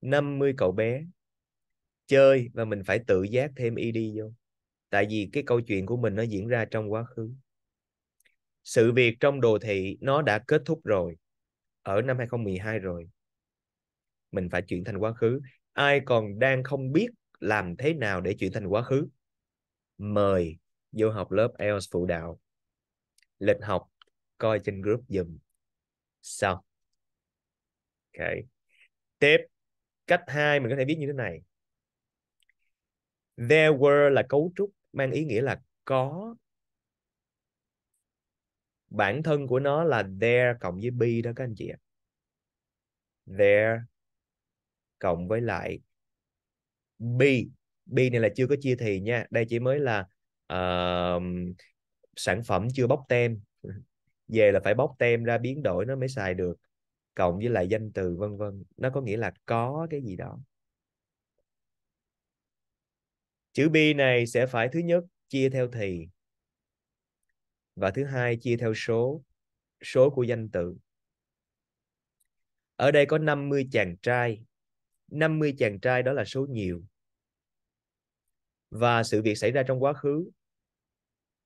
50 cậu bé chơi và mình phải tự giác thêm id vô tại vì cái câu chuyện của mình nó diễn ra trong quá khứ sự việc trong đồ thị nó đã kết thúc rồi ở năm 2012 rồi mình phải chuyển thành quá khứ ai còn đang không biết làm thế nào để chuyển thành quá khứ mời vô học lớp IELTS phụ đạo lịch học coi trên group dùm sau ok tiếp cách hai mình có thể viết như thế này there were là cấu trúc mang ý nghĩa là có bản thân của nó là there cộng với be đó các anh chị ạ there cộng với lại be be này là chưa có chia thì nha đây chỉ mới là uh, sản phẩm chưa bóc tem về là phải bóc tem ra biến đổi nó mới xài được cộng với lại danh từ vân vân nó có nghĩa là có cái gì đó chữ bi này sẽ phải thứ nhất chia theo thì và thứ hai chia theo số số của danh tự ở đây có 50 chàng trai 50 chàng trai đó là số nhiều và sự việc xảy ra trong quá khứ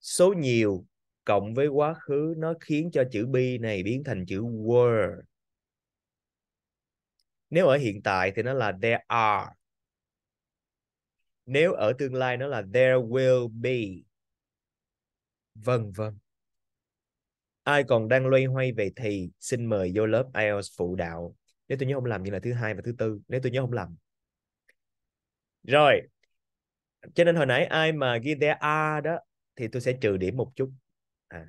số nhiều cộng với quá khứ nó khiến cho chữ bi này biến thành chữ were nếu ở hiện tại thì nó là there are nếu ở tương lai nó là there will be vân vân ai còn đang loay hoay về thì xin mời vô lớp IELTS phụ đạo nếu tôi nhớ không làm như là thứ hai và thứ tư nếu tôi nhớ không làm rồi cho nên hồi nãy ai mà ghi there are đó thì tôi sẽ trừ điểm một chút à.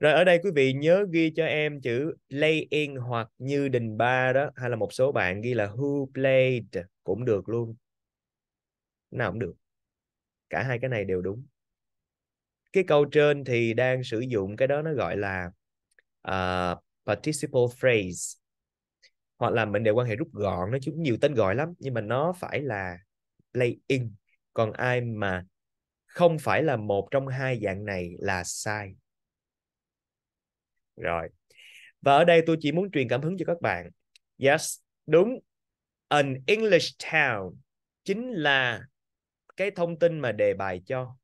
rồi ở đây quý vị nhớ ghi cho em chữ lay in hoặc như đình ba đó hay là một số bạn ghi là who played cũng được luôn nào cũng được cả hai cái này đều đúng cái câu trên thì đang sử dụng cái đó nó gọi là uh, participle phrase hoặc là mệnh đề quan hệ rút gọn nó chúng nhiều tên gọi lắm nhưng mà nó phải là playing còn ai mà không phải là một trong hai dạng này là sai rồi và ở đây tôi chỉ muốn truyền cảm hứng cho các bạn yes đúng an English town chính là cái thông tin mà đề bài cho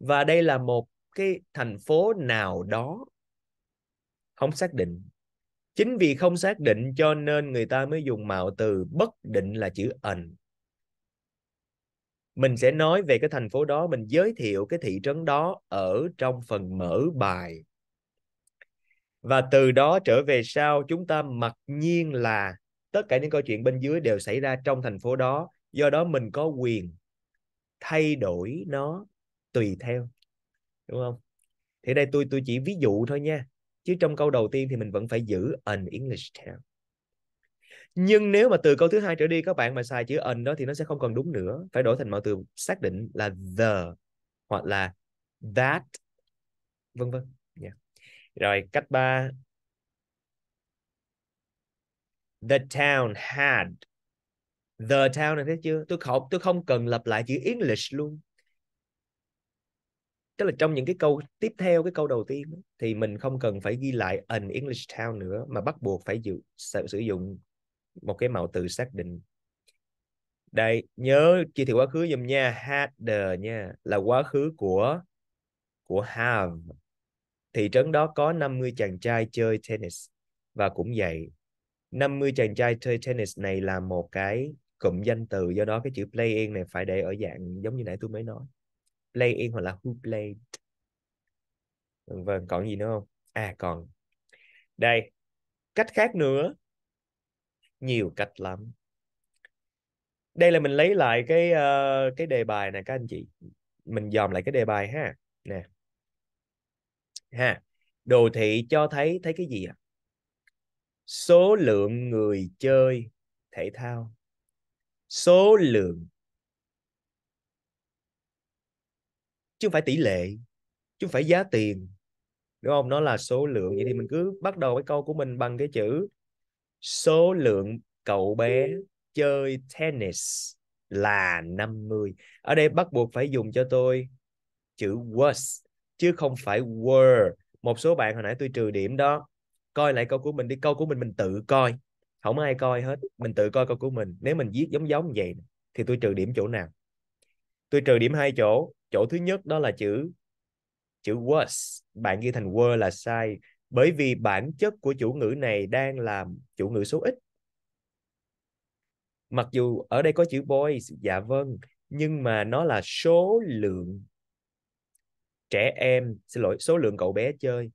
và đây là một cái thành phố nào đó không xác định chính vì không xác định cho nên người ta mới dùng mạo từ bất định là chữ ẩn mình sẽ nói về cái thành phố đó mình giới thiệu cái thị trấn đó ở trong phần mở bài và từ đó trở về sau chúng ta mặc nhiên là tất cả những câu chuyện bên dưới đều xảy ra trong thành phố đó do đó mình có quyền thay đổi nó tùy theo đúng không thì đây tôi tôi chỉ ví dụ thôi nha chứ trong câu đầu tiên thì mình vẫn phải giữ an English term nhưng nếu mà từ câu thứ hai trở đi các bạn mà xài chữ an đó thì nó sẽ không còn đúng nữa phải đổi thành mọi từ xác định là the hoặc là that vân vân yeah. Dạ. rồi cách ba the town had the town này thấy chưa tôi không tôi không cần lặp lại chữ English luôn tức là trong những cái câu tiếp theo cái câu đầu tiên thì mình không cần phải ghi lại an English town nữa mà bắt buộc phải dự, sử dụng một cái mạo từ xác định đây nhớ chi thị quá khứ dùm nha had the nha là quá khứ của của have thị trấn đó có 50 chàng trai chơi tennis và cũng vậy 50 chàng trai chơi tennis này là một cái cụm danh từ do đó cái chữ playing này phải để ở dạng giống như nãy tôi mới nói playing hoặc là who played vâng còn gì nữa không à còn đây cách khác nữa nhiều cách lắm đây là mình lấy lại cái uh, cái đề bài này các anh chị mình dòm lại cái đề bài ha nè ha đồ thị cho thấy thấy cái gì ạ à? số lượng người chơi thể thao số lượng chứ không phải tỷ lệ chứ không phải giá tiền đúng không nó là số lượng vậy thì mình cứ bắt đầu cái câu của mình bằng cái chữ số lượng cậu bé chơi tennis là 50. Ở đây bắt buộc phải dùng cho tôi chữ was chứ không phải were. Một số bạn hồi nãy tôi trừ điểm đó. Coi lại câu của mình đi, câu của mình mình tự coi không ai coi hết mình tự coi câu của mình nếu mình viết giống giống vậy thì tôi trừ điểm chỗ nào tôi trừ điểm hai chỗ chỗ thứ nhất đó là chữ chữ was bạn ghi thành were là sai bởi vì bản chất của chủ ngữ này đang là chủ ngữ số ít mặc dù ở đây có chữ boys dạ vâng nhưng mà nó là số lượng trẻ em xin lỗi số lượng cậu bé chơi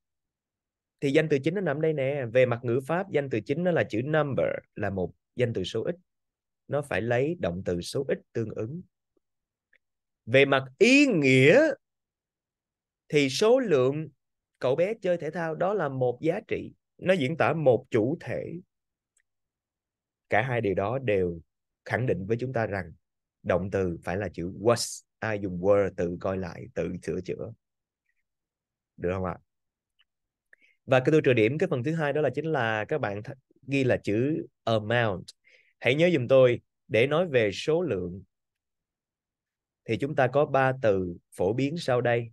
thì danh từ chính nó nằm đây nè về mặt ngữ pháp danh từ chính nó là chữ number là một danh từ số ít nó phải lấy động từ số ít tương ứng về mặt ý nghĩa thì số lượng cậu bé chơi thể thao đó là một giá trị nó diễn tả một chủ thể cả hai điều đó đều khẳng định với chúng ta rằng động từ phải là chữ was ai dùng were tự coi lại tự sửa chữa được không ạ và cái tôi trừ điểm cái phần thứ hai đó là chính là các bạn th- ghi là chữ amount hãy nhớ dùm tôi để nói về số lượng thì chúng ta có ba từ phổ biến sau đây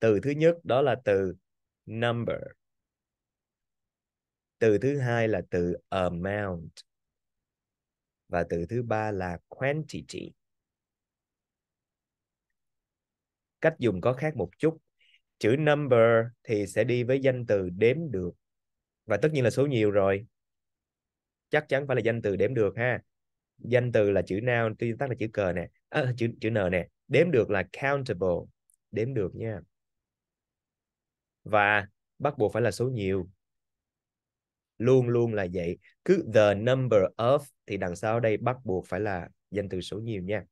từ thứ nhất đó là từ number từ thứ hai là từ amount và từ thứ ba là quantity cách dùng có khác một chút chữ number thì sẽ đi với danh từ đếm được và tất nhiên là số nhiều rồi chắc chắn phải là danh từ đếm được ha danh từ là chữ nào tuyên tắt là chữ cờ nè à, chữ chữ n nè đếm được là countable đếm được nha và bắt buộc phải là số nhiều luôn luôn là vậy cứ the number of thì đằng sau đây bắt buộc phải là danh từ số nhiều nha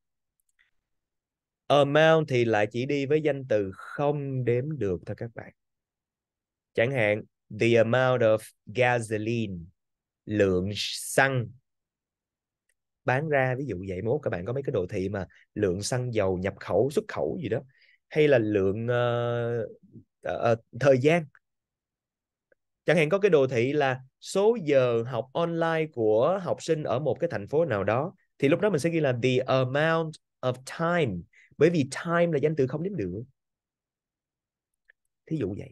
amount thì lại chỉ đi với danh từ không đếm được thôi các bạn chẳng hạn the amount of gasoline lượng xăng bán ra ví dụ vậy mốt các bạn có mấy cái đồ thị mà lượng xăng dầu nhập khẩu xuất khẩu gì đó hay là lượng uh, uh, thời gian chẳng hạn có cái đồ thị là số giờ học online của học sinh ở một cái thành phố nào đó thì lúc đó mình sẽ ghi là the amount of time bởi vì time là danh từ không đếm được thí dụ vậy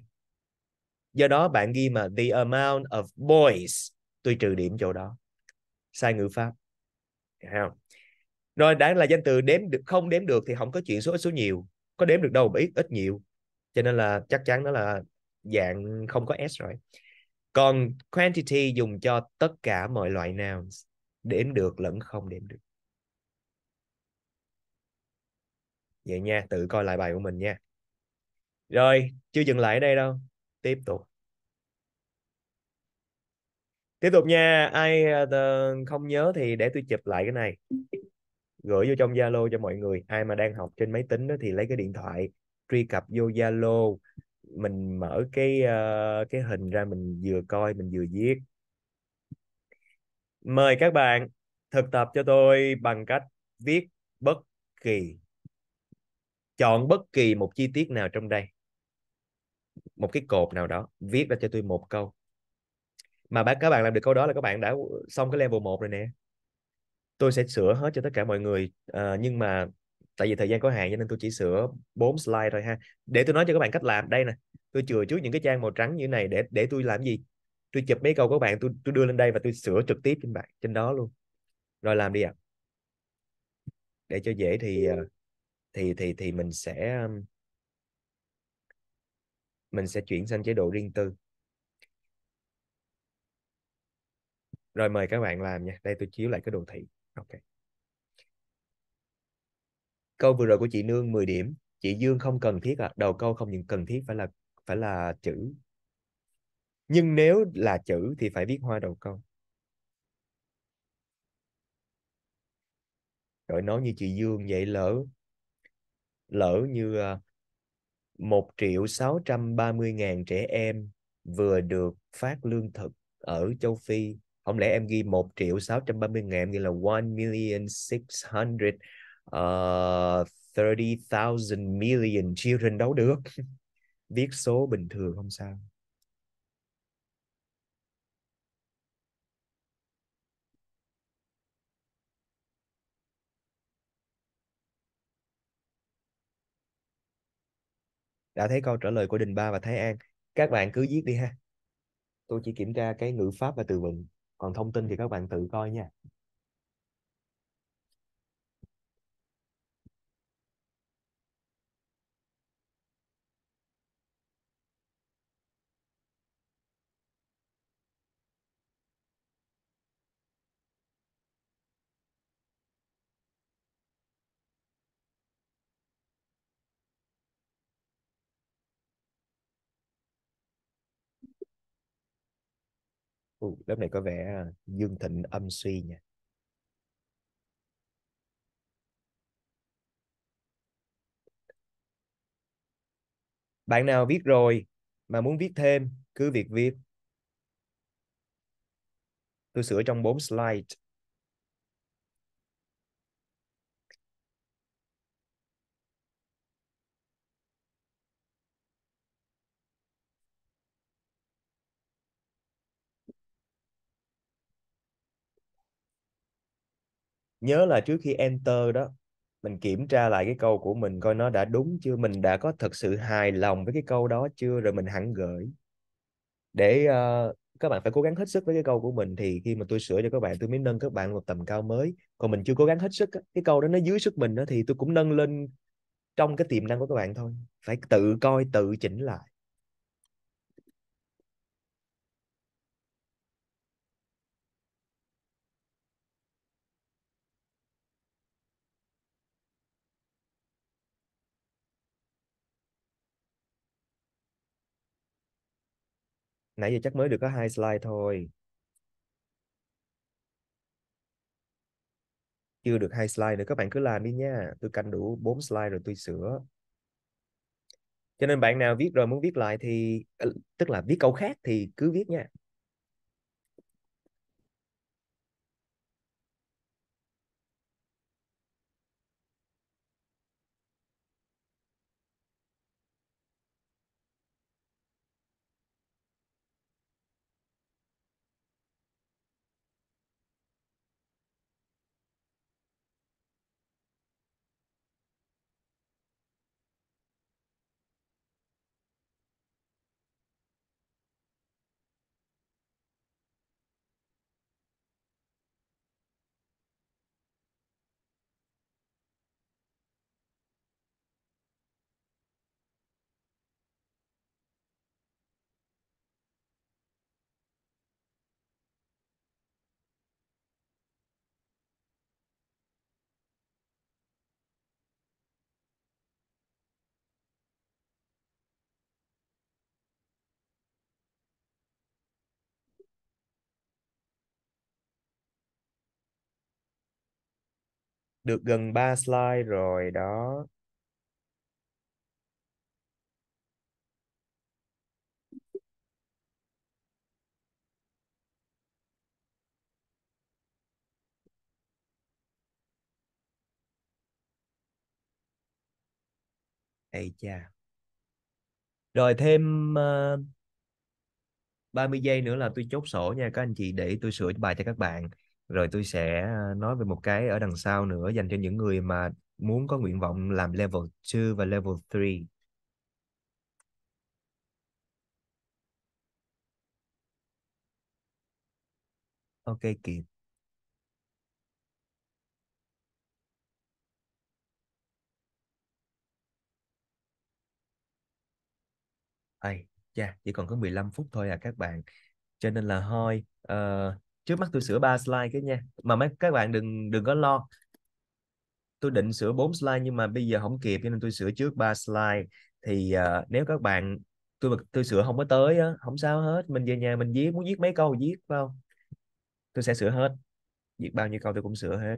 do đó bạn ghi mà the amount of boys tôi trừ điểm chỗ đó sai ngữ pháp không? rồi đã là danh từ đếm được không đếm được thì không có chuyện số ít số nhiều có đếm được đâu mà ít ít nhiều cho nên là chắc chắn nó là dạng không có s rồi còn quantity dùng cho tất cả mọi loại nouns đếm được lẫn không đếm được vậy nha tự coi lại bài của mình nha rồi chưa dừng lại ở đây đâu tiếp tục tiếp tục nha ai ờ, không nhớ thì để tôi chụp lại cái này gửi vô trong zalo cho mọi người ai mà đang học trên máy tính đó thì lấy cái điện thoại truy cập vô zalo mình mở cái ờ, cái hình ra mình vừa coi mình vừa viết mời các bạn thực tập cho tôi bằng cách viết bất kỳ chọn bất kỳ một chi tiết nào trong đây một cái cột nào đó viết ra cho tôi một câu mà các bạn làm được câu đó là các bạn đã xong cái level 1 rồi nè tôi sẽ sửa hết cho tất cả mọi người à, nhưng mà tại vì thời gian có hạn cho nên tôi chỉ sửa 4 slide thôi ha để tôi nói cho các bạn cách làm đây nè tôi chừa trước những cái trang màu trắng như này để để tôi làm gì tôi chụp mấy câu của các bạn tôi tôi đưa lên đây và tôi sửa trực tiếp trên bạn trên đó luôn rồi làm đi ạ à. để cho dễ thì uh, thì thì thì mình sẽ um, mình sẽ chuyển sang chế độ riêng tư rồi mời các bạn làm nha đây tôi chiếu lại cái đồ thị ok câu vừa rồi của chị nương 10 điểm chị dương không cần thiết à đầu câu không những cần thiết phải là phải là chữ nhưng nếu là chữ thì phải viết hoa đầu câu rồi nói như chị dương vậy lỡ lỡ như ờ, một triệu sáu trăm ba mươi ngàn trẻ em vừa được phát lương thực ở châu Phi không lẽ em ghi một triệu sáu trăm ba mươi ngàn nghĩa là one million six hundred ờ, thirty thousand million children đâu được viết số bình thường không sao đã thấy câu trả lời của Đình Ba và Thái An các bạn cứ viết đi ha tôi chỉ kiểm tra cái ngữ pháp và từ vựng còn thông tin thì các bạn tự coi nha uh, lớp này có vẻ à, dương thịnh âm suy nha bạn nào viết rồi mà muốn viết thêm cứ việc viết tôi sửa trong 4 slide nhớ là trước khi enter đó mình kiểm tra lại cái câu của mình coi nó đã đúng chưa mình đã có thật sự hài lòng với cái câu đó chưa rồi mình hẳn gửi để uh, các bạn phải cố gắng hết sức với cái câu của mình thì khi mà tôi sửa cho các bạn tôi mới nâng các bạn một tầm cao mới còn mình chưa cố gắng hết sức cái câu đó nó dưới sức mình đó thì tôi cũng nâng lên trong cái tiềm năng của các bạn thôi phải tự coi tự chỉnh lại nãy giờ chắc mới được có hai slide thôi chưa được hai slide nữa các bạn cứ làm đi nha tôi canh đủ 4 slide rồi tôi sửa cho nên bạn nào viết rồi muốn viết lại thì ờ, tức là viết câu khác thì cứ viết nha được gần 3 slide rồi đó Ây cha. Rồi thêm uh, ờ, 30 giây nữa là tôi chốt sổ nha các anh chị để tôi sửa bài cho các bạn rồi tôi sẽ ờ, nói về một cái ở đằng sau nữa dành cho những người mà muốn có nguyện vọng làm level 2 và level 3 Ok Kiệt Ai, dạ, chỉ còn có 15 phút thôi à các bạn. Cho nên là thôi, uh, trước mắt tôi sửa 3 slide cái nha mà mấy các bạn đừng đừng có lo tôi định sửa 4 slide nhưng mà bây giờ không kịp cho nên tôi sửa trước 3 slide thì uh, nếu các bạn tôi tôi sửa không có tới á không sao hết mình về nhà mình viết muốn viết mấy câu viết vào tôi sẽ sửa hết viết bao nhiêu câu tôi cũng sửa hết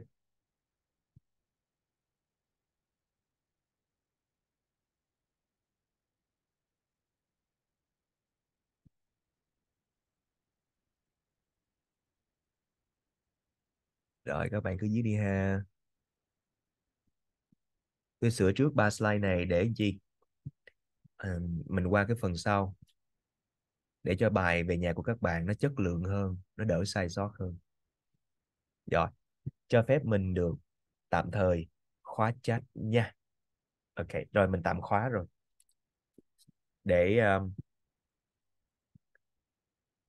Rồi các bạn cứ viết đi ha. Tôi sửa trước ba slide này để chi? À, mình qua cái phần sau để cho bài về nhà của các bạn nó chất lượng hơn, nó đỡ sai sót hơn. Rồi, cho phép mình được tạm thời khóa chat nha. Ok, rồi mình tạm khóa rồi. Để um,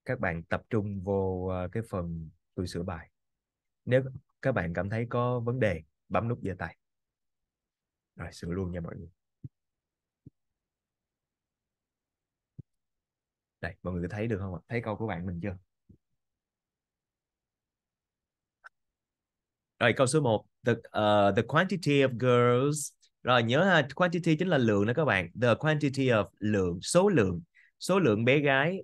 các bạn tập trung vô uh, cái phần tôi sửa bài nếu các bạn cảm thấy có vấn đề bấm nút giơ tay rồi sửa luôn nha mọi người đây mọi người có thấy được không ạ thấy câu của bạn mình chưa rồi câu số 1 the uh, the quantity of girls rồi nhớ ha quantity chính là lượng đó các bạn the quantity of lượng số lượng số lượng bé gái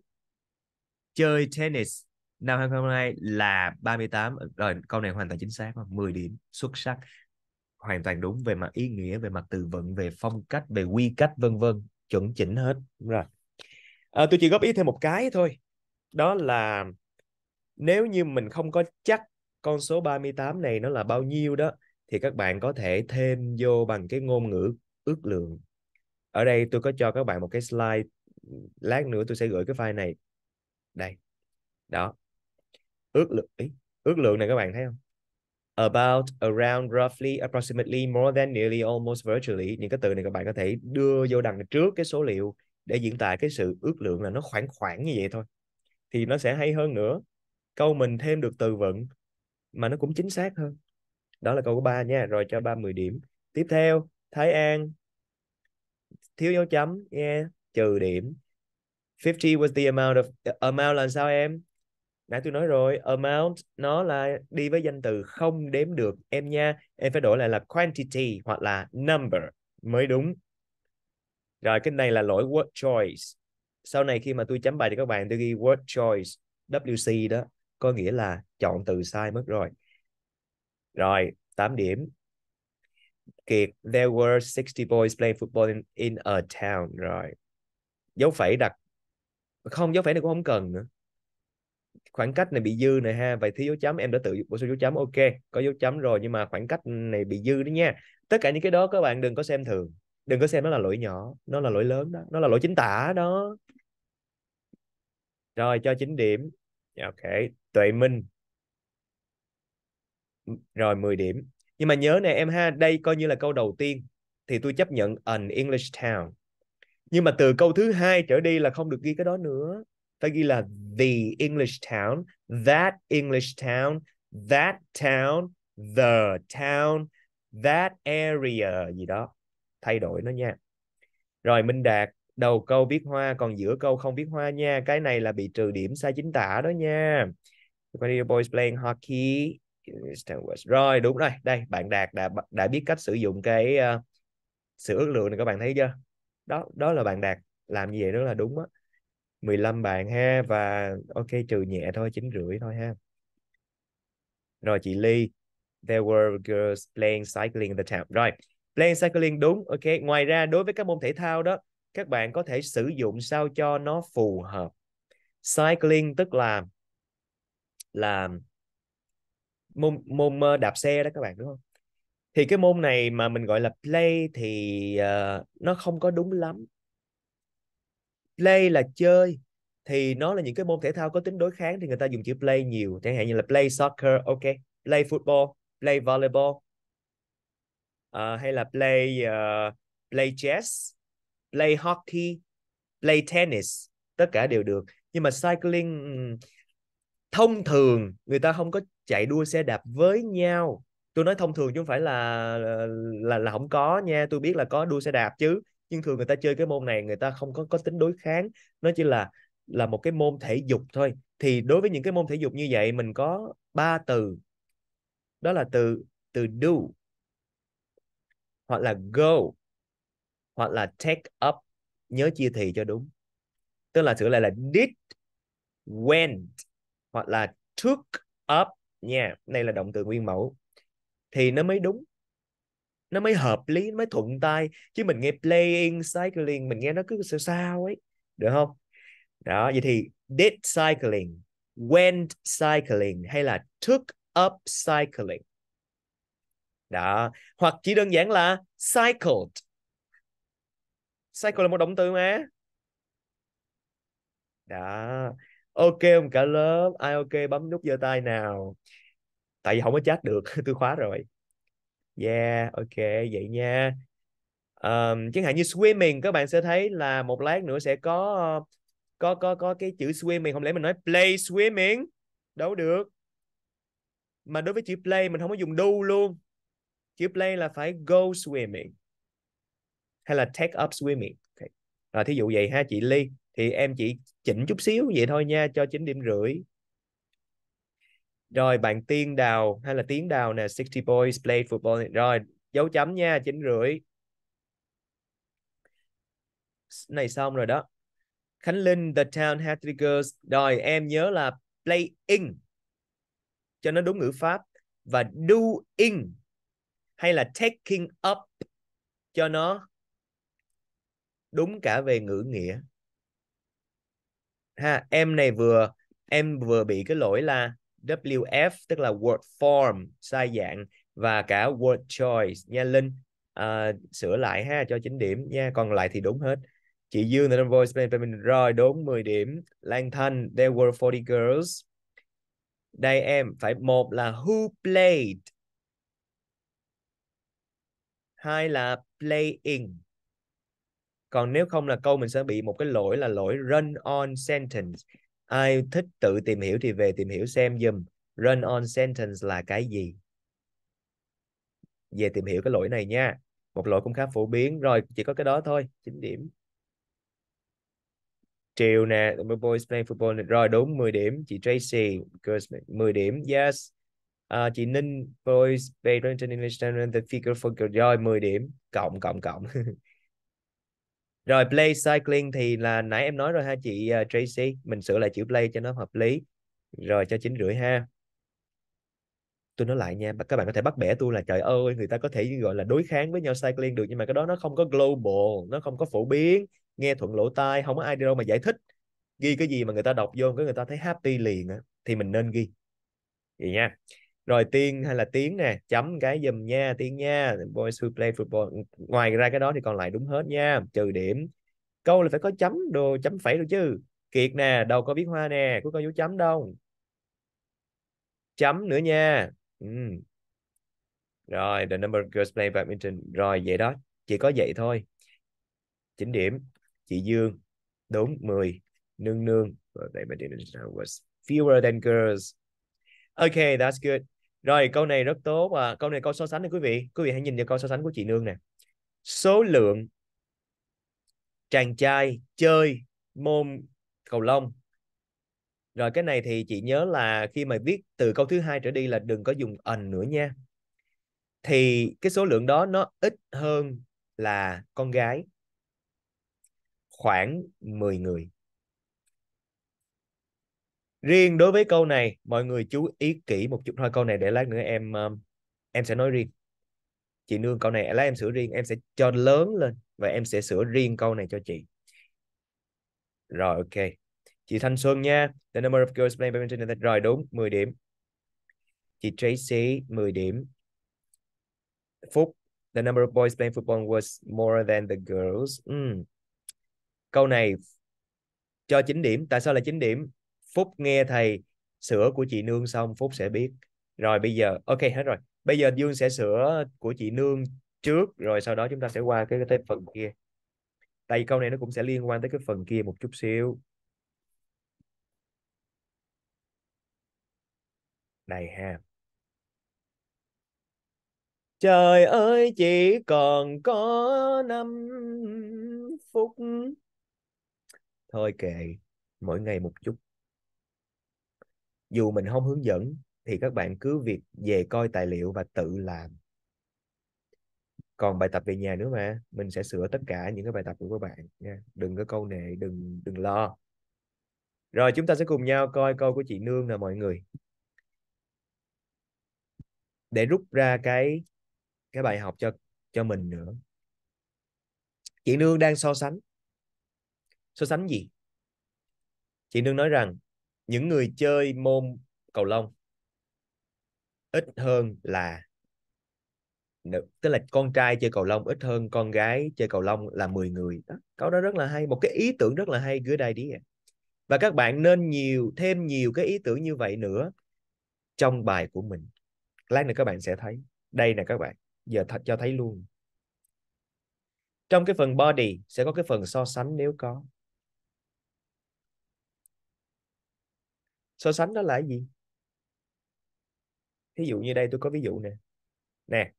chơi tennis năm 2022 là 38 rồi câu này hoàn toàn chính xác 10 điểm xuất sắc hoàn toàn đúng về mặt ý nghĩa về mặt từ vựng về phong cách về quy cách vân vân chuẩn chỉnh hết rồi à, tôi chỉ góp ý thêm một cái thôi đó là nếu như mình không có chắc con số 38 này nó là bao nhiêu đó thì các bạn có thể thêm vô bằng cái ngôn ngữ ước lượng ở đây tôi có cho các bạn một cái slide lát nữa tôi sẽ gửi cái file này đây đó ước lượng ý, ước lượng này các bạn thấy không about around roughly approximately more than nearly almost virtually những cái từ này các bạn có thể đưa vô đằng trước cái số liệu để diễn tả cái sự ước lượng là nó khoảng khoảng như vậy thôi thì nó sẽ hay hơn nữa câu mình thêm được từ vựng mà nó cũng chính xác hơn đó là câu của ba nha rồi cho ba mười điểm tiếp theo thái an thiếu dấu chấm yeah trừ điểm 50 was the amount of amount là sao em nãy tôi nói rồi amount nó là đi với danh từ không đếm được em nha em phải đổi lại là quantity hoặc là number mới đúng rồi cái này là lỗi word choice sau này khi mà tôi chấm bài thì các bạn tôi ghi word choice WC đó có nghĩa là chọn từ sai mất rồi rồi 8 điểm Kiệt there were 60 boys playing football in, in a town rồi dấu phẩy đặt không dấu phẩy này cũng không cần nữa khoảng cách này bị dư này ha vậy thiếu dấu chấm em đã tự bổ sung dấu chấm ok có dấu chấm rồi nhưng mà khoảng cách này bị dư đó nha tất cả những cái đó các bạn đừng có xem thường đừng có xem nó là lỗi nhỏ nó là lỗi lớn đó nó là lỗi chính tả đó rồi cho 9 điểm dạ, ok tuệ minh rồi 10 điểm nhưng mà nhớ nè em ha đây coi như là câu đầu tiên thì tôi chấp nhận an English town nhưng mà từ câu thứ hai trở đi là không được ghi cái đó nữa phải ghi là the English town, that English town, that town, the town, that area gì đó. Thay đổi nó nha. Rồi Minh Đạt, đầu câu viết hoa còn giữa câu không viết hoa nha. Cái này là bị trừ điểm sai chính tả đó nha. The boys playing hockey. Rồi đúng rồi, đây bạn Đạt đã đã biết cách sử dụng cái uh, ờ, sự ước lượng này các bạn thấy chưa? Đó đó là bạn Đạt làm như vậy rất là đúng á. 15 bạn ha và ok trừ nhẹ thôi chín rưỡi thôi ha rồi chị Ly there were girls playing cycling in the town rồi playing cycling đúng ok ngoài ra đối với các môn thể thao đó các bạn có thể sử dụng sao cho nó phù hợp cycling tức là là môn môn đạp xe đó các bạn đúng không thì cái môn này mà mình gọi là play thì uh, nó không có đúng lắm play là chơi thì nó là những cái môn thể thao có tính đối kháng thì người ta dùng chữ play nhiều chẳng hạn như là play soccer ok play football play volleyball uh, hay là play uh, play chess play hockey play tennis tất cả đều được nhưng mà cycling thông thường người ta không có chạy đua xe đạp với nhau tôi nói thông thường chứ không phải là ờ, là là không có nha tôi biết là có đua xe đạp chứ nhưng thường người ta chơi cái môn này người ta không có có tính đối kháng nó chỉ là là một cái môn thể dục thôi thì đối với những cái môn thể dục như vậy mình có ba từ đó là từ từ do hoặc là go hoặc là take up nhớ chia thì cho đúng tức là sửa lại là did went hoặc là took up nha yeah, đây là động từ nguyên mẫu thì nó mới đúng nó mới hợp lý mới thuận tay chứ mình nghe playing cycling mình nghe nó cứ sao sao ấy được không đó vậy thì did cycling went cycling hay là took up cycling đó hoặc chỉ đơn giản là cycled cycle là một động từ mà đó ok không cả lớp ai ok bấm nút giơ tay nào tại vì không có chat được tôi khóa rồi yeah ok vậy nha um, chẳng hạn như swimming các bạn sẽ thấy là một lát nữa sẽ có có có có cái chữ swimming không lẽ mình nói play swimming đâu được mà đối với chữ play mình không có dùng do luôn chữ play là phải go swimming hay là take up swimming okay. rồi thí dụ vậy ha chị Ly thì em chỉ chỉnh chút xíu vậy thôi nha cho chín điểm rưỡi rồi bạn Tiên Đào hay là Tiến Đào nè 60 boys play football rồi dấu chấm nha chín rưỡi này xong rồi đó Khánh Linh the town hat three girls rồi em nhớ là play in cho nó đúng ngữ pháp và doing hay là taking up cho nó đúng cả về ngữ nghĩa ha em này vừa em vừa bị cái lỗi là WF tức là word form sai dạng và cả word choice nha Linh à, sửa lại ha cho chính điểm nha còn lại thì đúng hết chị Dương The Voice Plan mình rồi đúng 10 điểm Lan Thanh There were 40 girls đây em phải một là who played hai là playing còn nếu không là câu mình sẽ bị một cái lỗi là lỗi run on sentence ai thích tự tìm hiểu thì về tìm hiểu xem dùm run on sentence là cái gì về tìm hiểu cái lỗi này nha một lỗi cũng khá phổ biến rồi chỉ có cái đó thôi Chín điểm Triều nè, the boys playing football nè. Rồi đúng 10 điểm, chị Tracy, girls 10 điểm, yes. Uh, chị Ninh, boys play English the figure for girls. Rồi 10 điểm, cộng cộng cộng. rồi play cycling thì là nãy em nói rồi ha chị à, Tracy mình sửa lại chữ play cho nó hợp lý rồi cho chín rưỡi ha tôi nói lại nha các bạn có thể bắt bẻ tôi là trời ơi người ta có thể gọi là đối kháng với nhau cycling được nhưng mà cái đó nó không có global nó không có phổ biến nghe thuận lỗ tai không có ai đi đâu mà giải thích ghi cái gì mà người ta đọc vô cái người ta thấy happy liền á thì mình nên ghi vậy nha rồi tiên hay là tiếng nè chấm cái dùm nha tiếng nha boys who play football ừ, ngoài ra cái đó thì còn lại đúng hết nha trừ điểm câu là phải có chấm đồ chấm phẩy được chứ kiệt nè đâu có biết hoa nè có có dấu chấm đâu chấm nữa nha ừ. rồi the number of girls play badminton rồi vậy đó chỉ có vậy thôi chín điểm chị Dương đúng 10 nương nương well, they was fewer than girls okay that's good rồi câu này rất tốt à. Câu này câu so sánh này quý vị. Quý vị hãy nhìn vào câu so sánh của chị Nương nè. Số lượng chàng trai chơi môn cầu lông. Rồi cái này thì chị nhớ là khi mà viết từ câu thứ hai trở đi là đừng có dùng ẩn nữa nha. Thì cái số lượng đó nó ít hơn là con gái khoảng 10 người riêng đối với câu này mọi người chú ý kỹ một chút thôi câu này để lát nữa em um, em sẽ nói riêng chị nương câu này lát em sửa riêng em sẽ cho lớn lên và em sẽ sửa riêng câu này cho chị rồi ok chị Thanh Xuân nha the number of girls playing badminton rồi đúng 10 điểm chị Tracy 10 điểm Phúc the number of boys playing football was more than the girls. Mm. Câu này cho 9 điểm. Tại sao là 9 điểm? Phúc nghe thầy sửa của chị Nương xong Phúc sẽ biết. Rồi bây giờ, ok hết rồi. Bây giờ Dương sẽ sửa của chị Nương trước rồi sau đó chúng ta sẽ qua cái cái phần kia. Tại vì câu này nó cũng sẽ liên quan tới cái phần kia một chút xíu. Đây ha. Trời ơi chỉ còn có 5 phút. Thôi kệ, mỗi ngày một chút dù mình không hướng dẫn thì các bạn cứ việc về coi tài liệu và tự làm còn bài tập về nhà nữa mà mình sẽ sửa tất cả những cái bài tập của các bạn nha đừng có câu nệ đừng đừng lo rồi chúng ta sẽ cùng nhau coi câu của chị Nương nè mọi người để rút ra cái cái bài học cho cho mình nữa chị Nương đang so sánh so sánh gì chị Nương nói rằng những người chơi môn cầu lông ít hơn là tức là con trai chơi cầu lông ít hơn con gái chơi cầu lông là 10 người đó. câu đó rất là hay một cái ý tưởng rất là hay đây idea và các bạn nên nhiều thêm nhiều cái ý tưởng như vậy nữa trong bài của mình lát nữa các bạn sẽ thấy đây nè các bạn giờ thật cho thấy luôn trong cái phần body sẽ có cái phần so sánh nếu có so sánh đó là cái gì thí dụ như đây tôi có ví dụ nè nè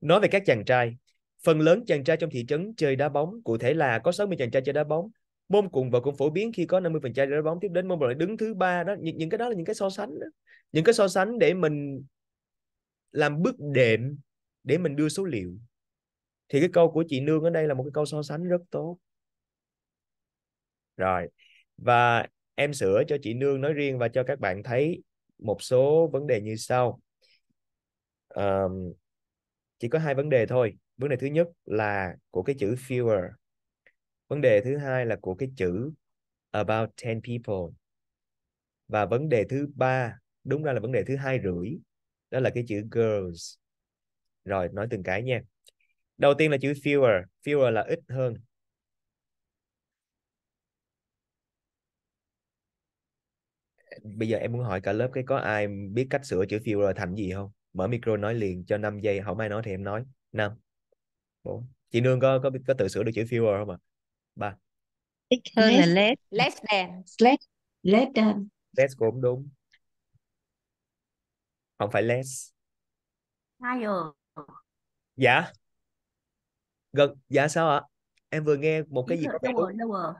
nói về các chàng trai phần lớn chàng trai trong thị trấn chơi đá bóng cụ thể là có 60 chàng trai chơi đá bóng môn cùng và cũng phổ biến khi có 50 phần trai đá bóng tiếp đến môn lại đứng thứ ba đó những, những cái đó là những cái so sánh đó. những cái so sánh để mình làm bước đệm để mình đưa số liệu thì cái câu của chị nương ở đây là một cái câu so sánh rất tốt rồi và em sửa cho chị Nương nói riêng và cho các bạn thấy một số vấn đề như sau. Um, chỉ có hai vấn đề thôi. Vấn đề thứ nhất là của cái chữ fewer. Vấn đề thứ hai là của cái chữ about 10 people. Và vấn đề thứ ba, đúng ra là vấn đề thứ hai rưỡi, đó là cái chữ girls. Rồi, nói từng cái nha. Đầu tiên là chữ fewer. Fewer là ít hơn bây giờ em muốn hỏi cả lớp cái có ai biết cách sửa chữ phiêu rồi thành gì không mở micro nói liền cho 5 giây không ai nói thì em nói năm bốn chị nương có có có tự sửa được chữ phiêu rồi không ạ à? ba ít less less than less less than less cũng đúng không phải less sai rồi dạ gần dạ sao ạ em vừa nghe một cái gì lower, có lower, lower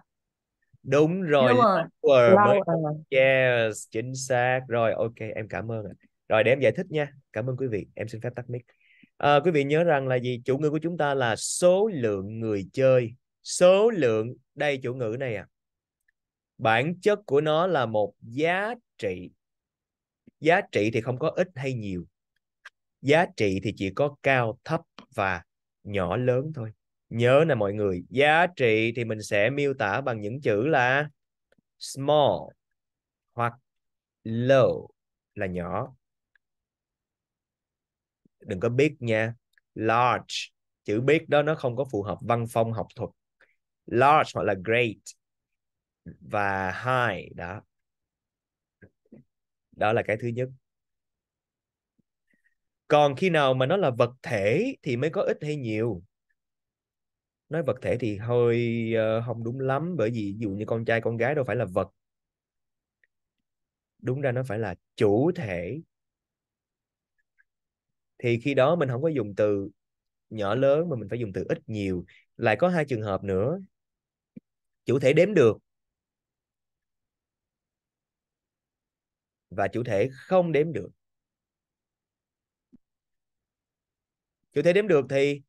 đúng rồi, đúng rồi. Flower Flower. mới yes chính xác rồi ok em cảm ơn rồi để em giải thích nha cảm ơn quý vị em xin phép tắt mic à, quý vị nhớ rằng là gì chủ ngữ của chúng ta là số lượng người chơi số lượng đây chủ ngữ này à bản chất của nó là một giá trị giá trị thì không có ít hay nhiều giá trị thì chỉ có cao thấp và nhỏ lớn thôi nhớ nè mọi người giá trị thì mình sẽ miêu tả bằng những chữ là small hoặc low là nhỏ đừng có big nha large chữ big đó nó không có phù hợp văn phong học thuật large hoặc là great và high đó đó là cái thứ nhất còn khi nào mà nó là vật thể thì mới có ít hay nhiều nói vật thể thì hơi uh, không đúng lắm bởi vì ví dụ như con trai con gái đâu phải là vật đúng ra nó phải là chủ thể thì khi đó mình không có dùng từ nhỏ lớn mà mình phải dùng từ ít nhiều lại có hai trường hợp nữa chủ thể đếm được và chủ thể không đếm được chủ thể đếm được thì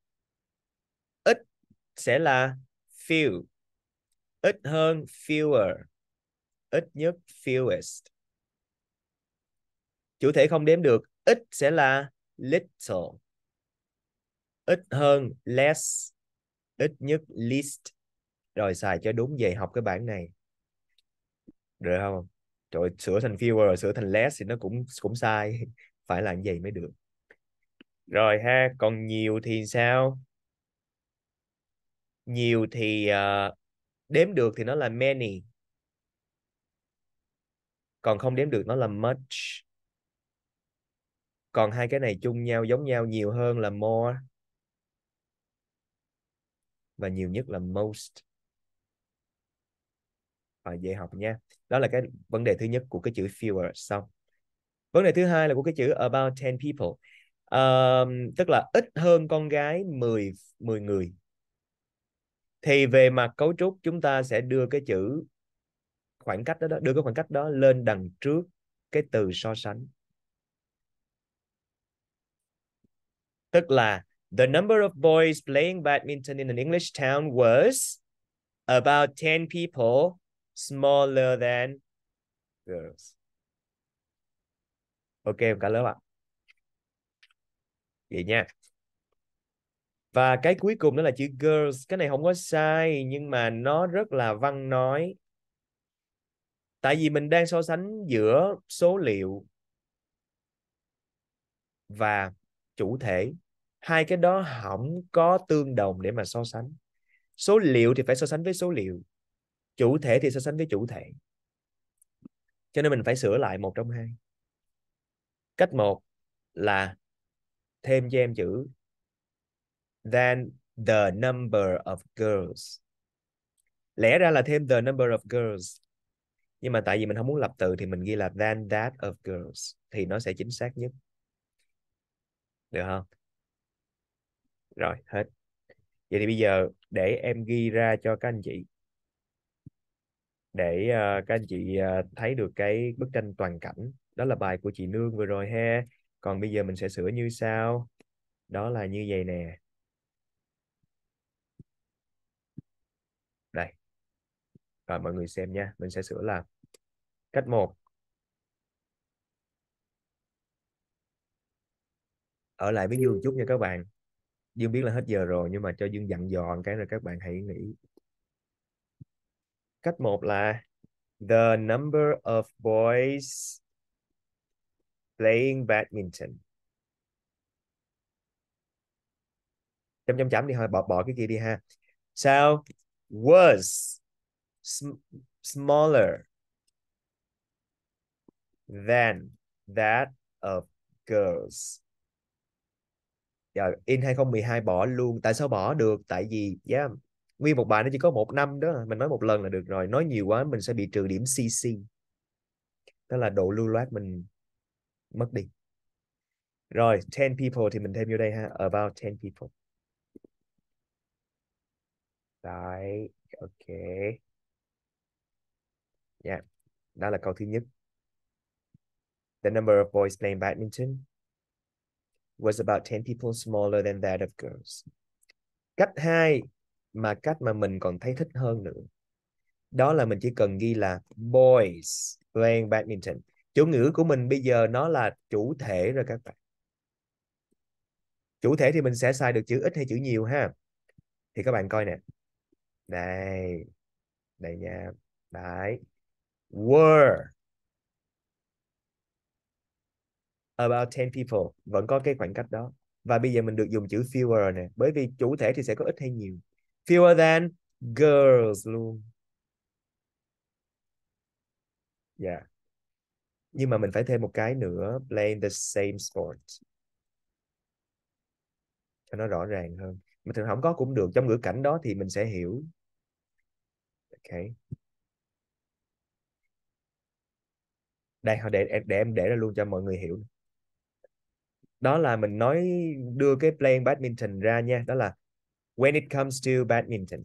sẽ là few ít hơn fewer ít nhất fewest chủ thể không đếm được ít sẽ là little ít hơn less ít nhất least rồi xài cho đúng về học cái bảng này được không trời sửa thành fewer rồi sửa thành less thì nó cũng cũng sai phải làm gì mới được rồi ha còn nhiều thì sao nhiều thì uh, đếm được thì nó là many còn không đếm được nó là much còn hai cái này chung nhau giống nhau nhiều hơn là more và nhiều nhất là most ở dạy học nha đó là cái vấn đề thứ nhất của cái chữ fewer xong vấn đề thứ hai là của cái chữ about 10 people um, tức là ít hơn con gái 10 10 người thì về mặt cấu trúc chúng ta sẽ đưa cái chữ khoảng cách đó, đó đưa cái khoảng cách đó lên đằng trước cái từ so sánh tức là the number of boys playing badminton in an English town was about 10 people smaller than girls ok cả lớp ạ à. vậy nha và cái cuối cùng đó là chữ girls cái này không có sai nhưng mà nó rất là văn nói tại vì mình đang so sánh giữa số liệu và chủ thể hai cái đó không có tương đồng để mà so sánh số liệu thì phải so sánh với số liệu chủ thể thì so sánh với chủ thể cho nên mình phải sửa lại một trong hai cách một là thêm cho em chữ than the number of girls. Lẽ ra là thêm the number of girls. Nhưng mà tại vì mình không muốn lập từ thì mình ghi là than that of girls thì nó sẽ chính xác nhất. Được không? Rồi, hết. Vậy thì bây giờ để em ghi ra cho các anh chị để uh, các anh chị uh, thấy được cái bức tranh toàn cảnh. Đó là bài của chị Nương vừa rồi ha. Còn bây giờ mình sẽ sửa như sau. Đó là như vậy nè. à, mọi người xem nha mình sẽ sửa là cách một ở lại với Dương chút nha các bạn Dương biết là hết giờ rồi nhưng mà cho Dương dặn dò một cái rồi các bạn hãy nghĩ cách một là the number of boys playing badminton chấm chấm chấm đi thôi bỏ bỏ cái kia đi ha sao was smaller than that of girls. Rồi in 2012 bỏ luôn. Tại sao bỏ được? Tại vì yeah, nguyên một bài nó chỉ có một năm đó. Mình nói một lần là được rồi. Nói nhiều quá mình sẽ bị trừ điểm CC. Đó là độ lưu loát mình mất đi. Rồi, 10 people thì mình thêm vô đây ha. About 10 people. Đấy, ok yeah dạ, đó là câu thứ nhất the number of boys playing badminton was about 10 people smaller than that of girls cách hai mà cách mà mình còn thấy thích hơn nữa đó là mình chỉ cần ghi là boys playing badminton chủ ngữ của mình bây giờ nó là chủ thể rồi các bạn chủ thể thì mình sẽ xài được chữ ít hay chữ nhiều ha thì các bạn coi nè đây đây nha đấy were about 10 people vẫn có cái khoảng cách đó và bây giờ mình được dùng chữ fewer nè bởi vì chủ thể thì sẽ có ít hay nhiều fewer than girls luôn yeah dạ. nhưng mà mình phải thêm một cái nữa playing the same sport cho nó rõ ràng hơn Mình thường không có cũng được trong ngữ cảnh đó thì mình sẽ hiểu Okay. đây để để em để ra luôn cho mọi người hiểu đó là mình nói đưa cái playing badminton ra nha đó là when it comes to badminton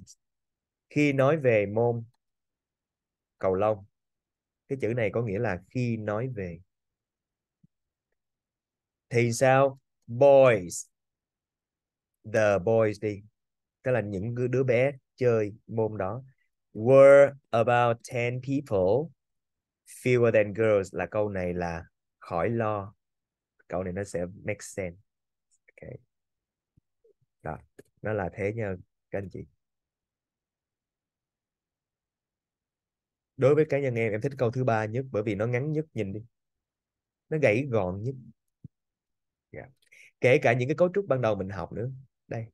khi nói về môn cầu lông cái chữ này có nghĩa là khi nói về thì sao boys the boys đi tức là những đứa bé chơi môn đó were about 10 people fewer than girls là câu này là khỏi lo câu này nó sẽ make sense ok đó nó là thế nhân các anh chị đối với cá nhân em em thích câu thứ ba nhất bởi vì nó ngắn nhất nhìn đi nó gãy gọn nhất yeah. Dạ. kể cả những cái cấu trúc ban đầu mình học nữa đây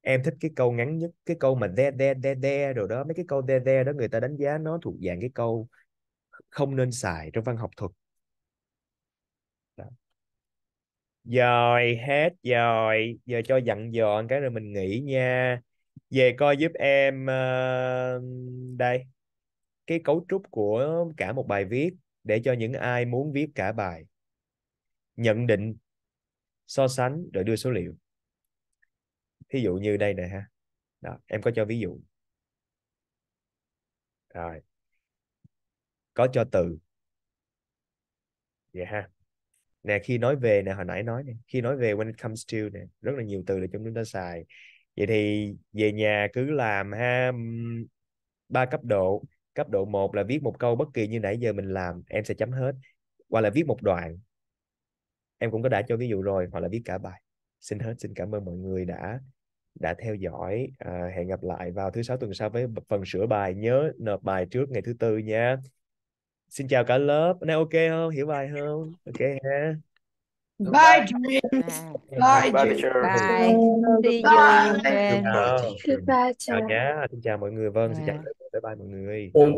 em thích cái câu ngắn nhất cái câu mà de de de de rồi đó mấy cái câu de de đó người ta đánh giá nó thuộc dạng cái câu không nên xài trong văn học thuật Đó. rồi hết rồi giờ cho dặn dọn cái rồi mình nghỉ nha về coi giúp em uh, đây cái cấu trúc của cả một bài viết để cho những ai muốn viết cả bài nhận định so sánh rồi đưa số liệu thí dụ như đây nè ha đó, em có cho ví dụ rồi có cho từ vậy yeah. ha nè khi nói về nè hồi nãy nói nè khi nói về when it comes to nè rất là nhiều từ để chúng ta xài vậy thì về nhà cứ làm ha ba cấp độ cấp độ 1 là viết một câu bất kỳ như nãy giờ mình làm em sẽ chấm hết hoặc là viết một đoạn em cũng có đã cho ví dụ rồi hoặc là viết cả bài xin hết xin cảm ơn mọi người đã đã theo dõi à, hẹn gặp lại vào thứ sáu tuần sau với phần sửa bài nhớ nộp bài trước ngày thứ tư nha xin chào cả lớp nay ok không hiểu bài không ok ha Bye, dreams. Bye, Bye, bye Bye. See you. Bye. Goodbye. Chào nhé. Xin chào mọi người. Vâng, xin chào. Bye bye mọi người.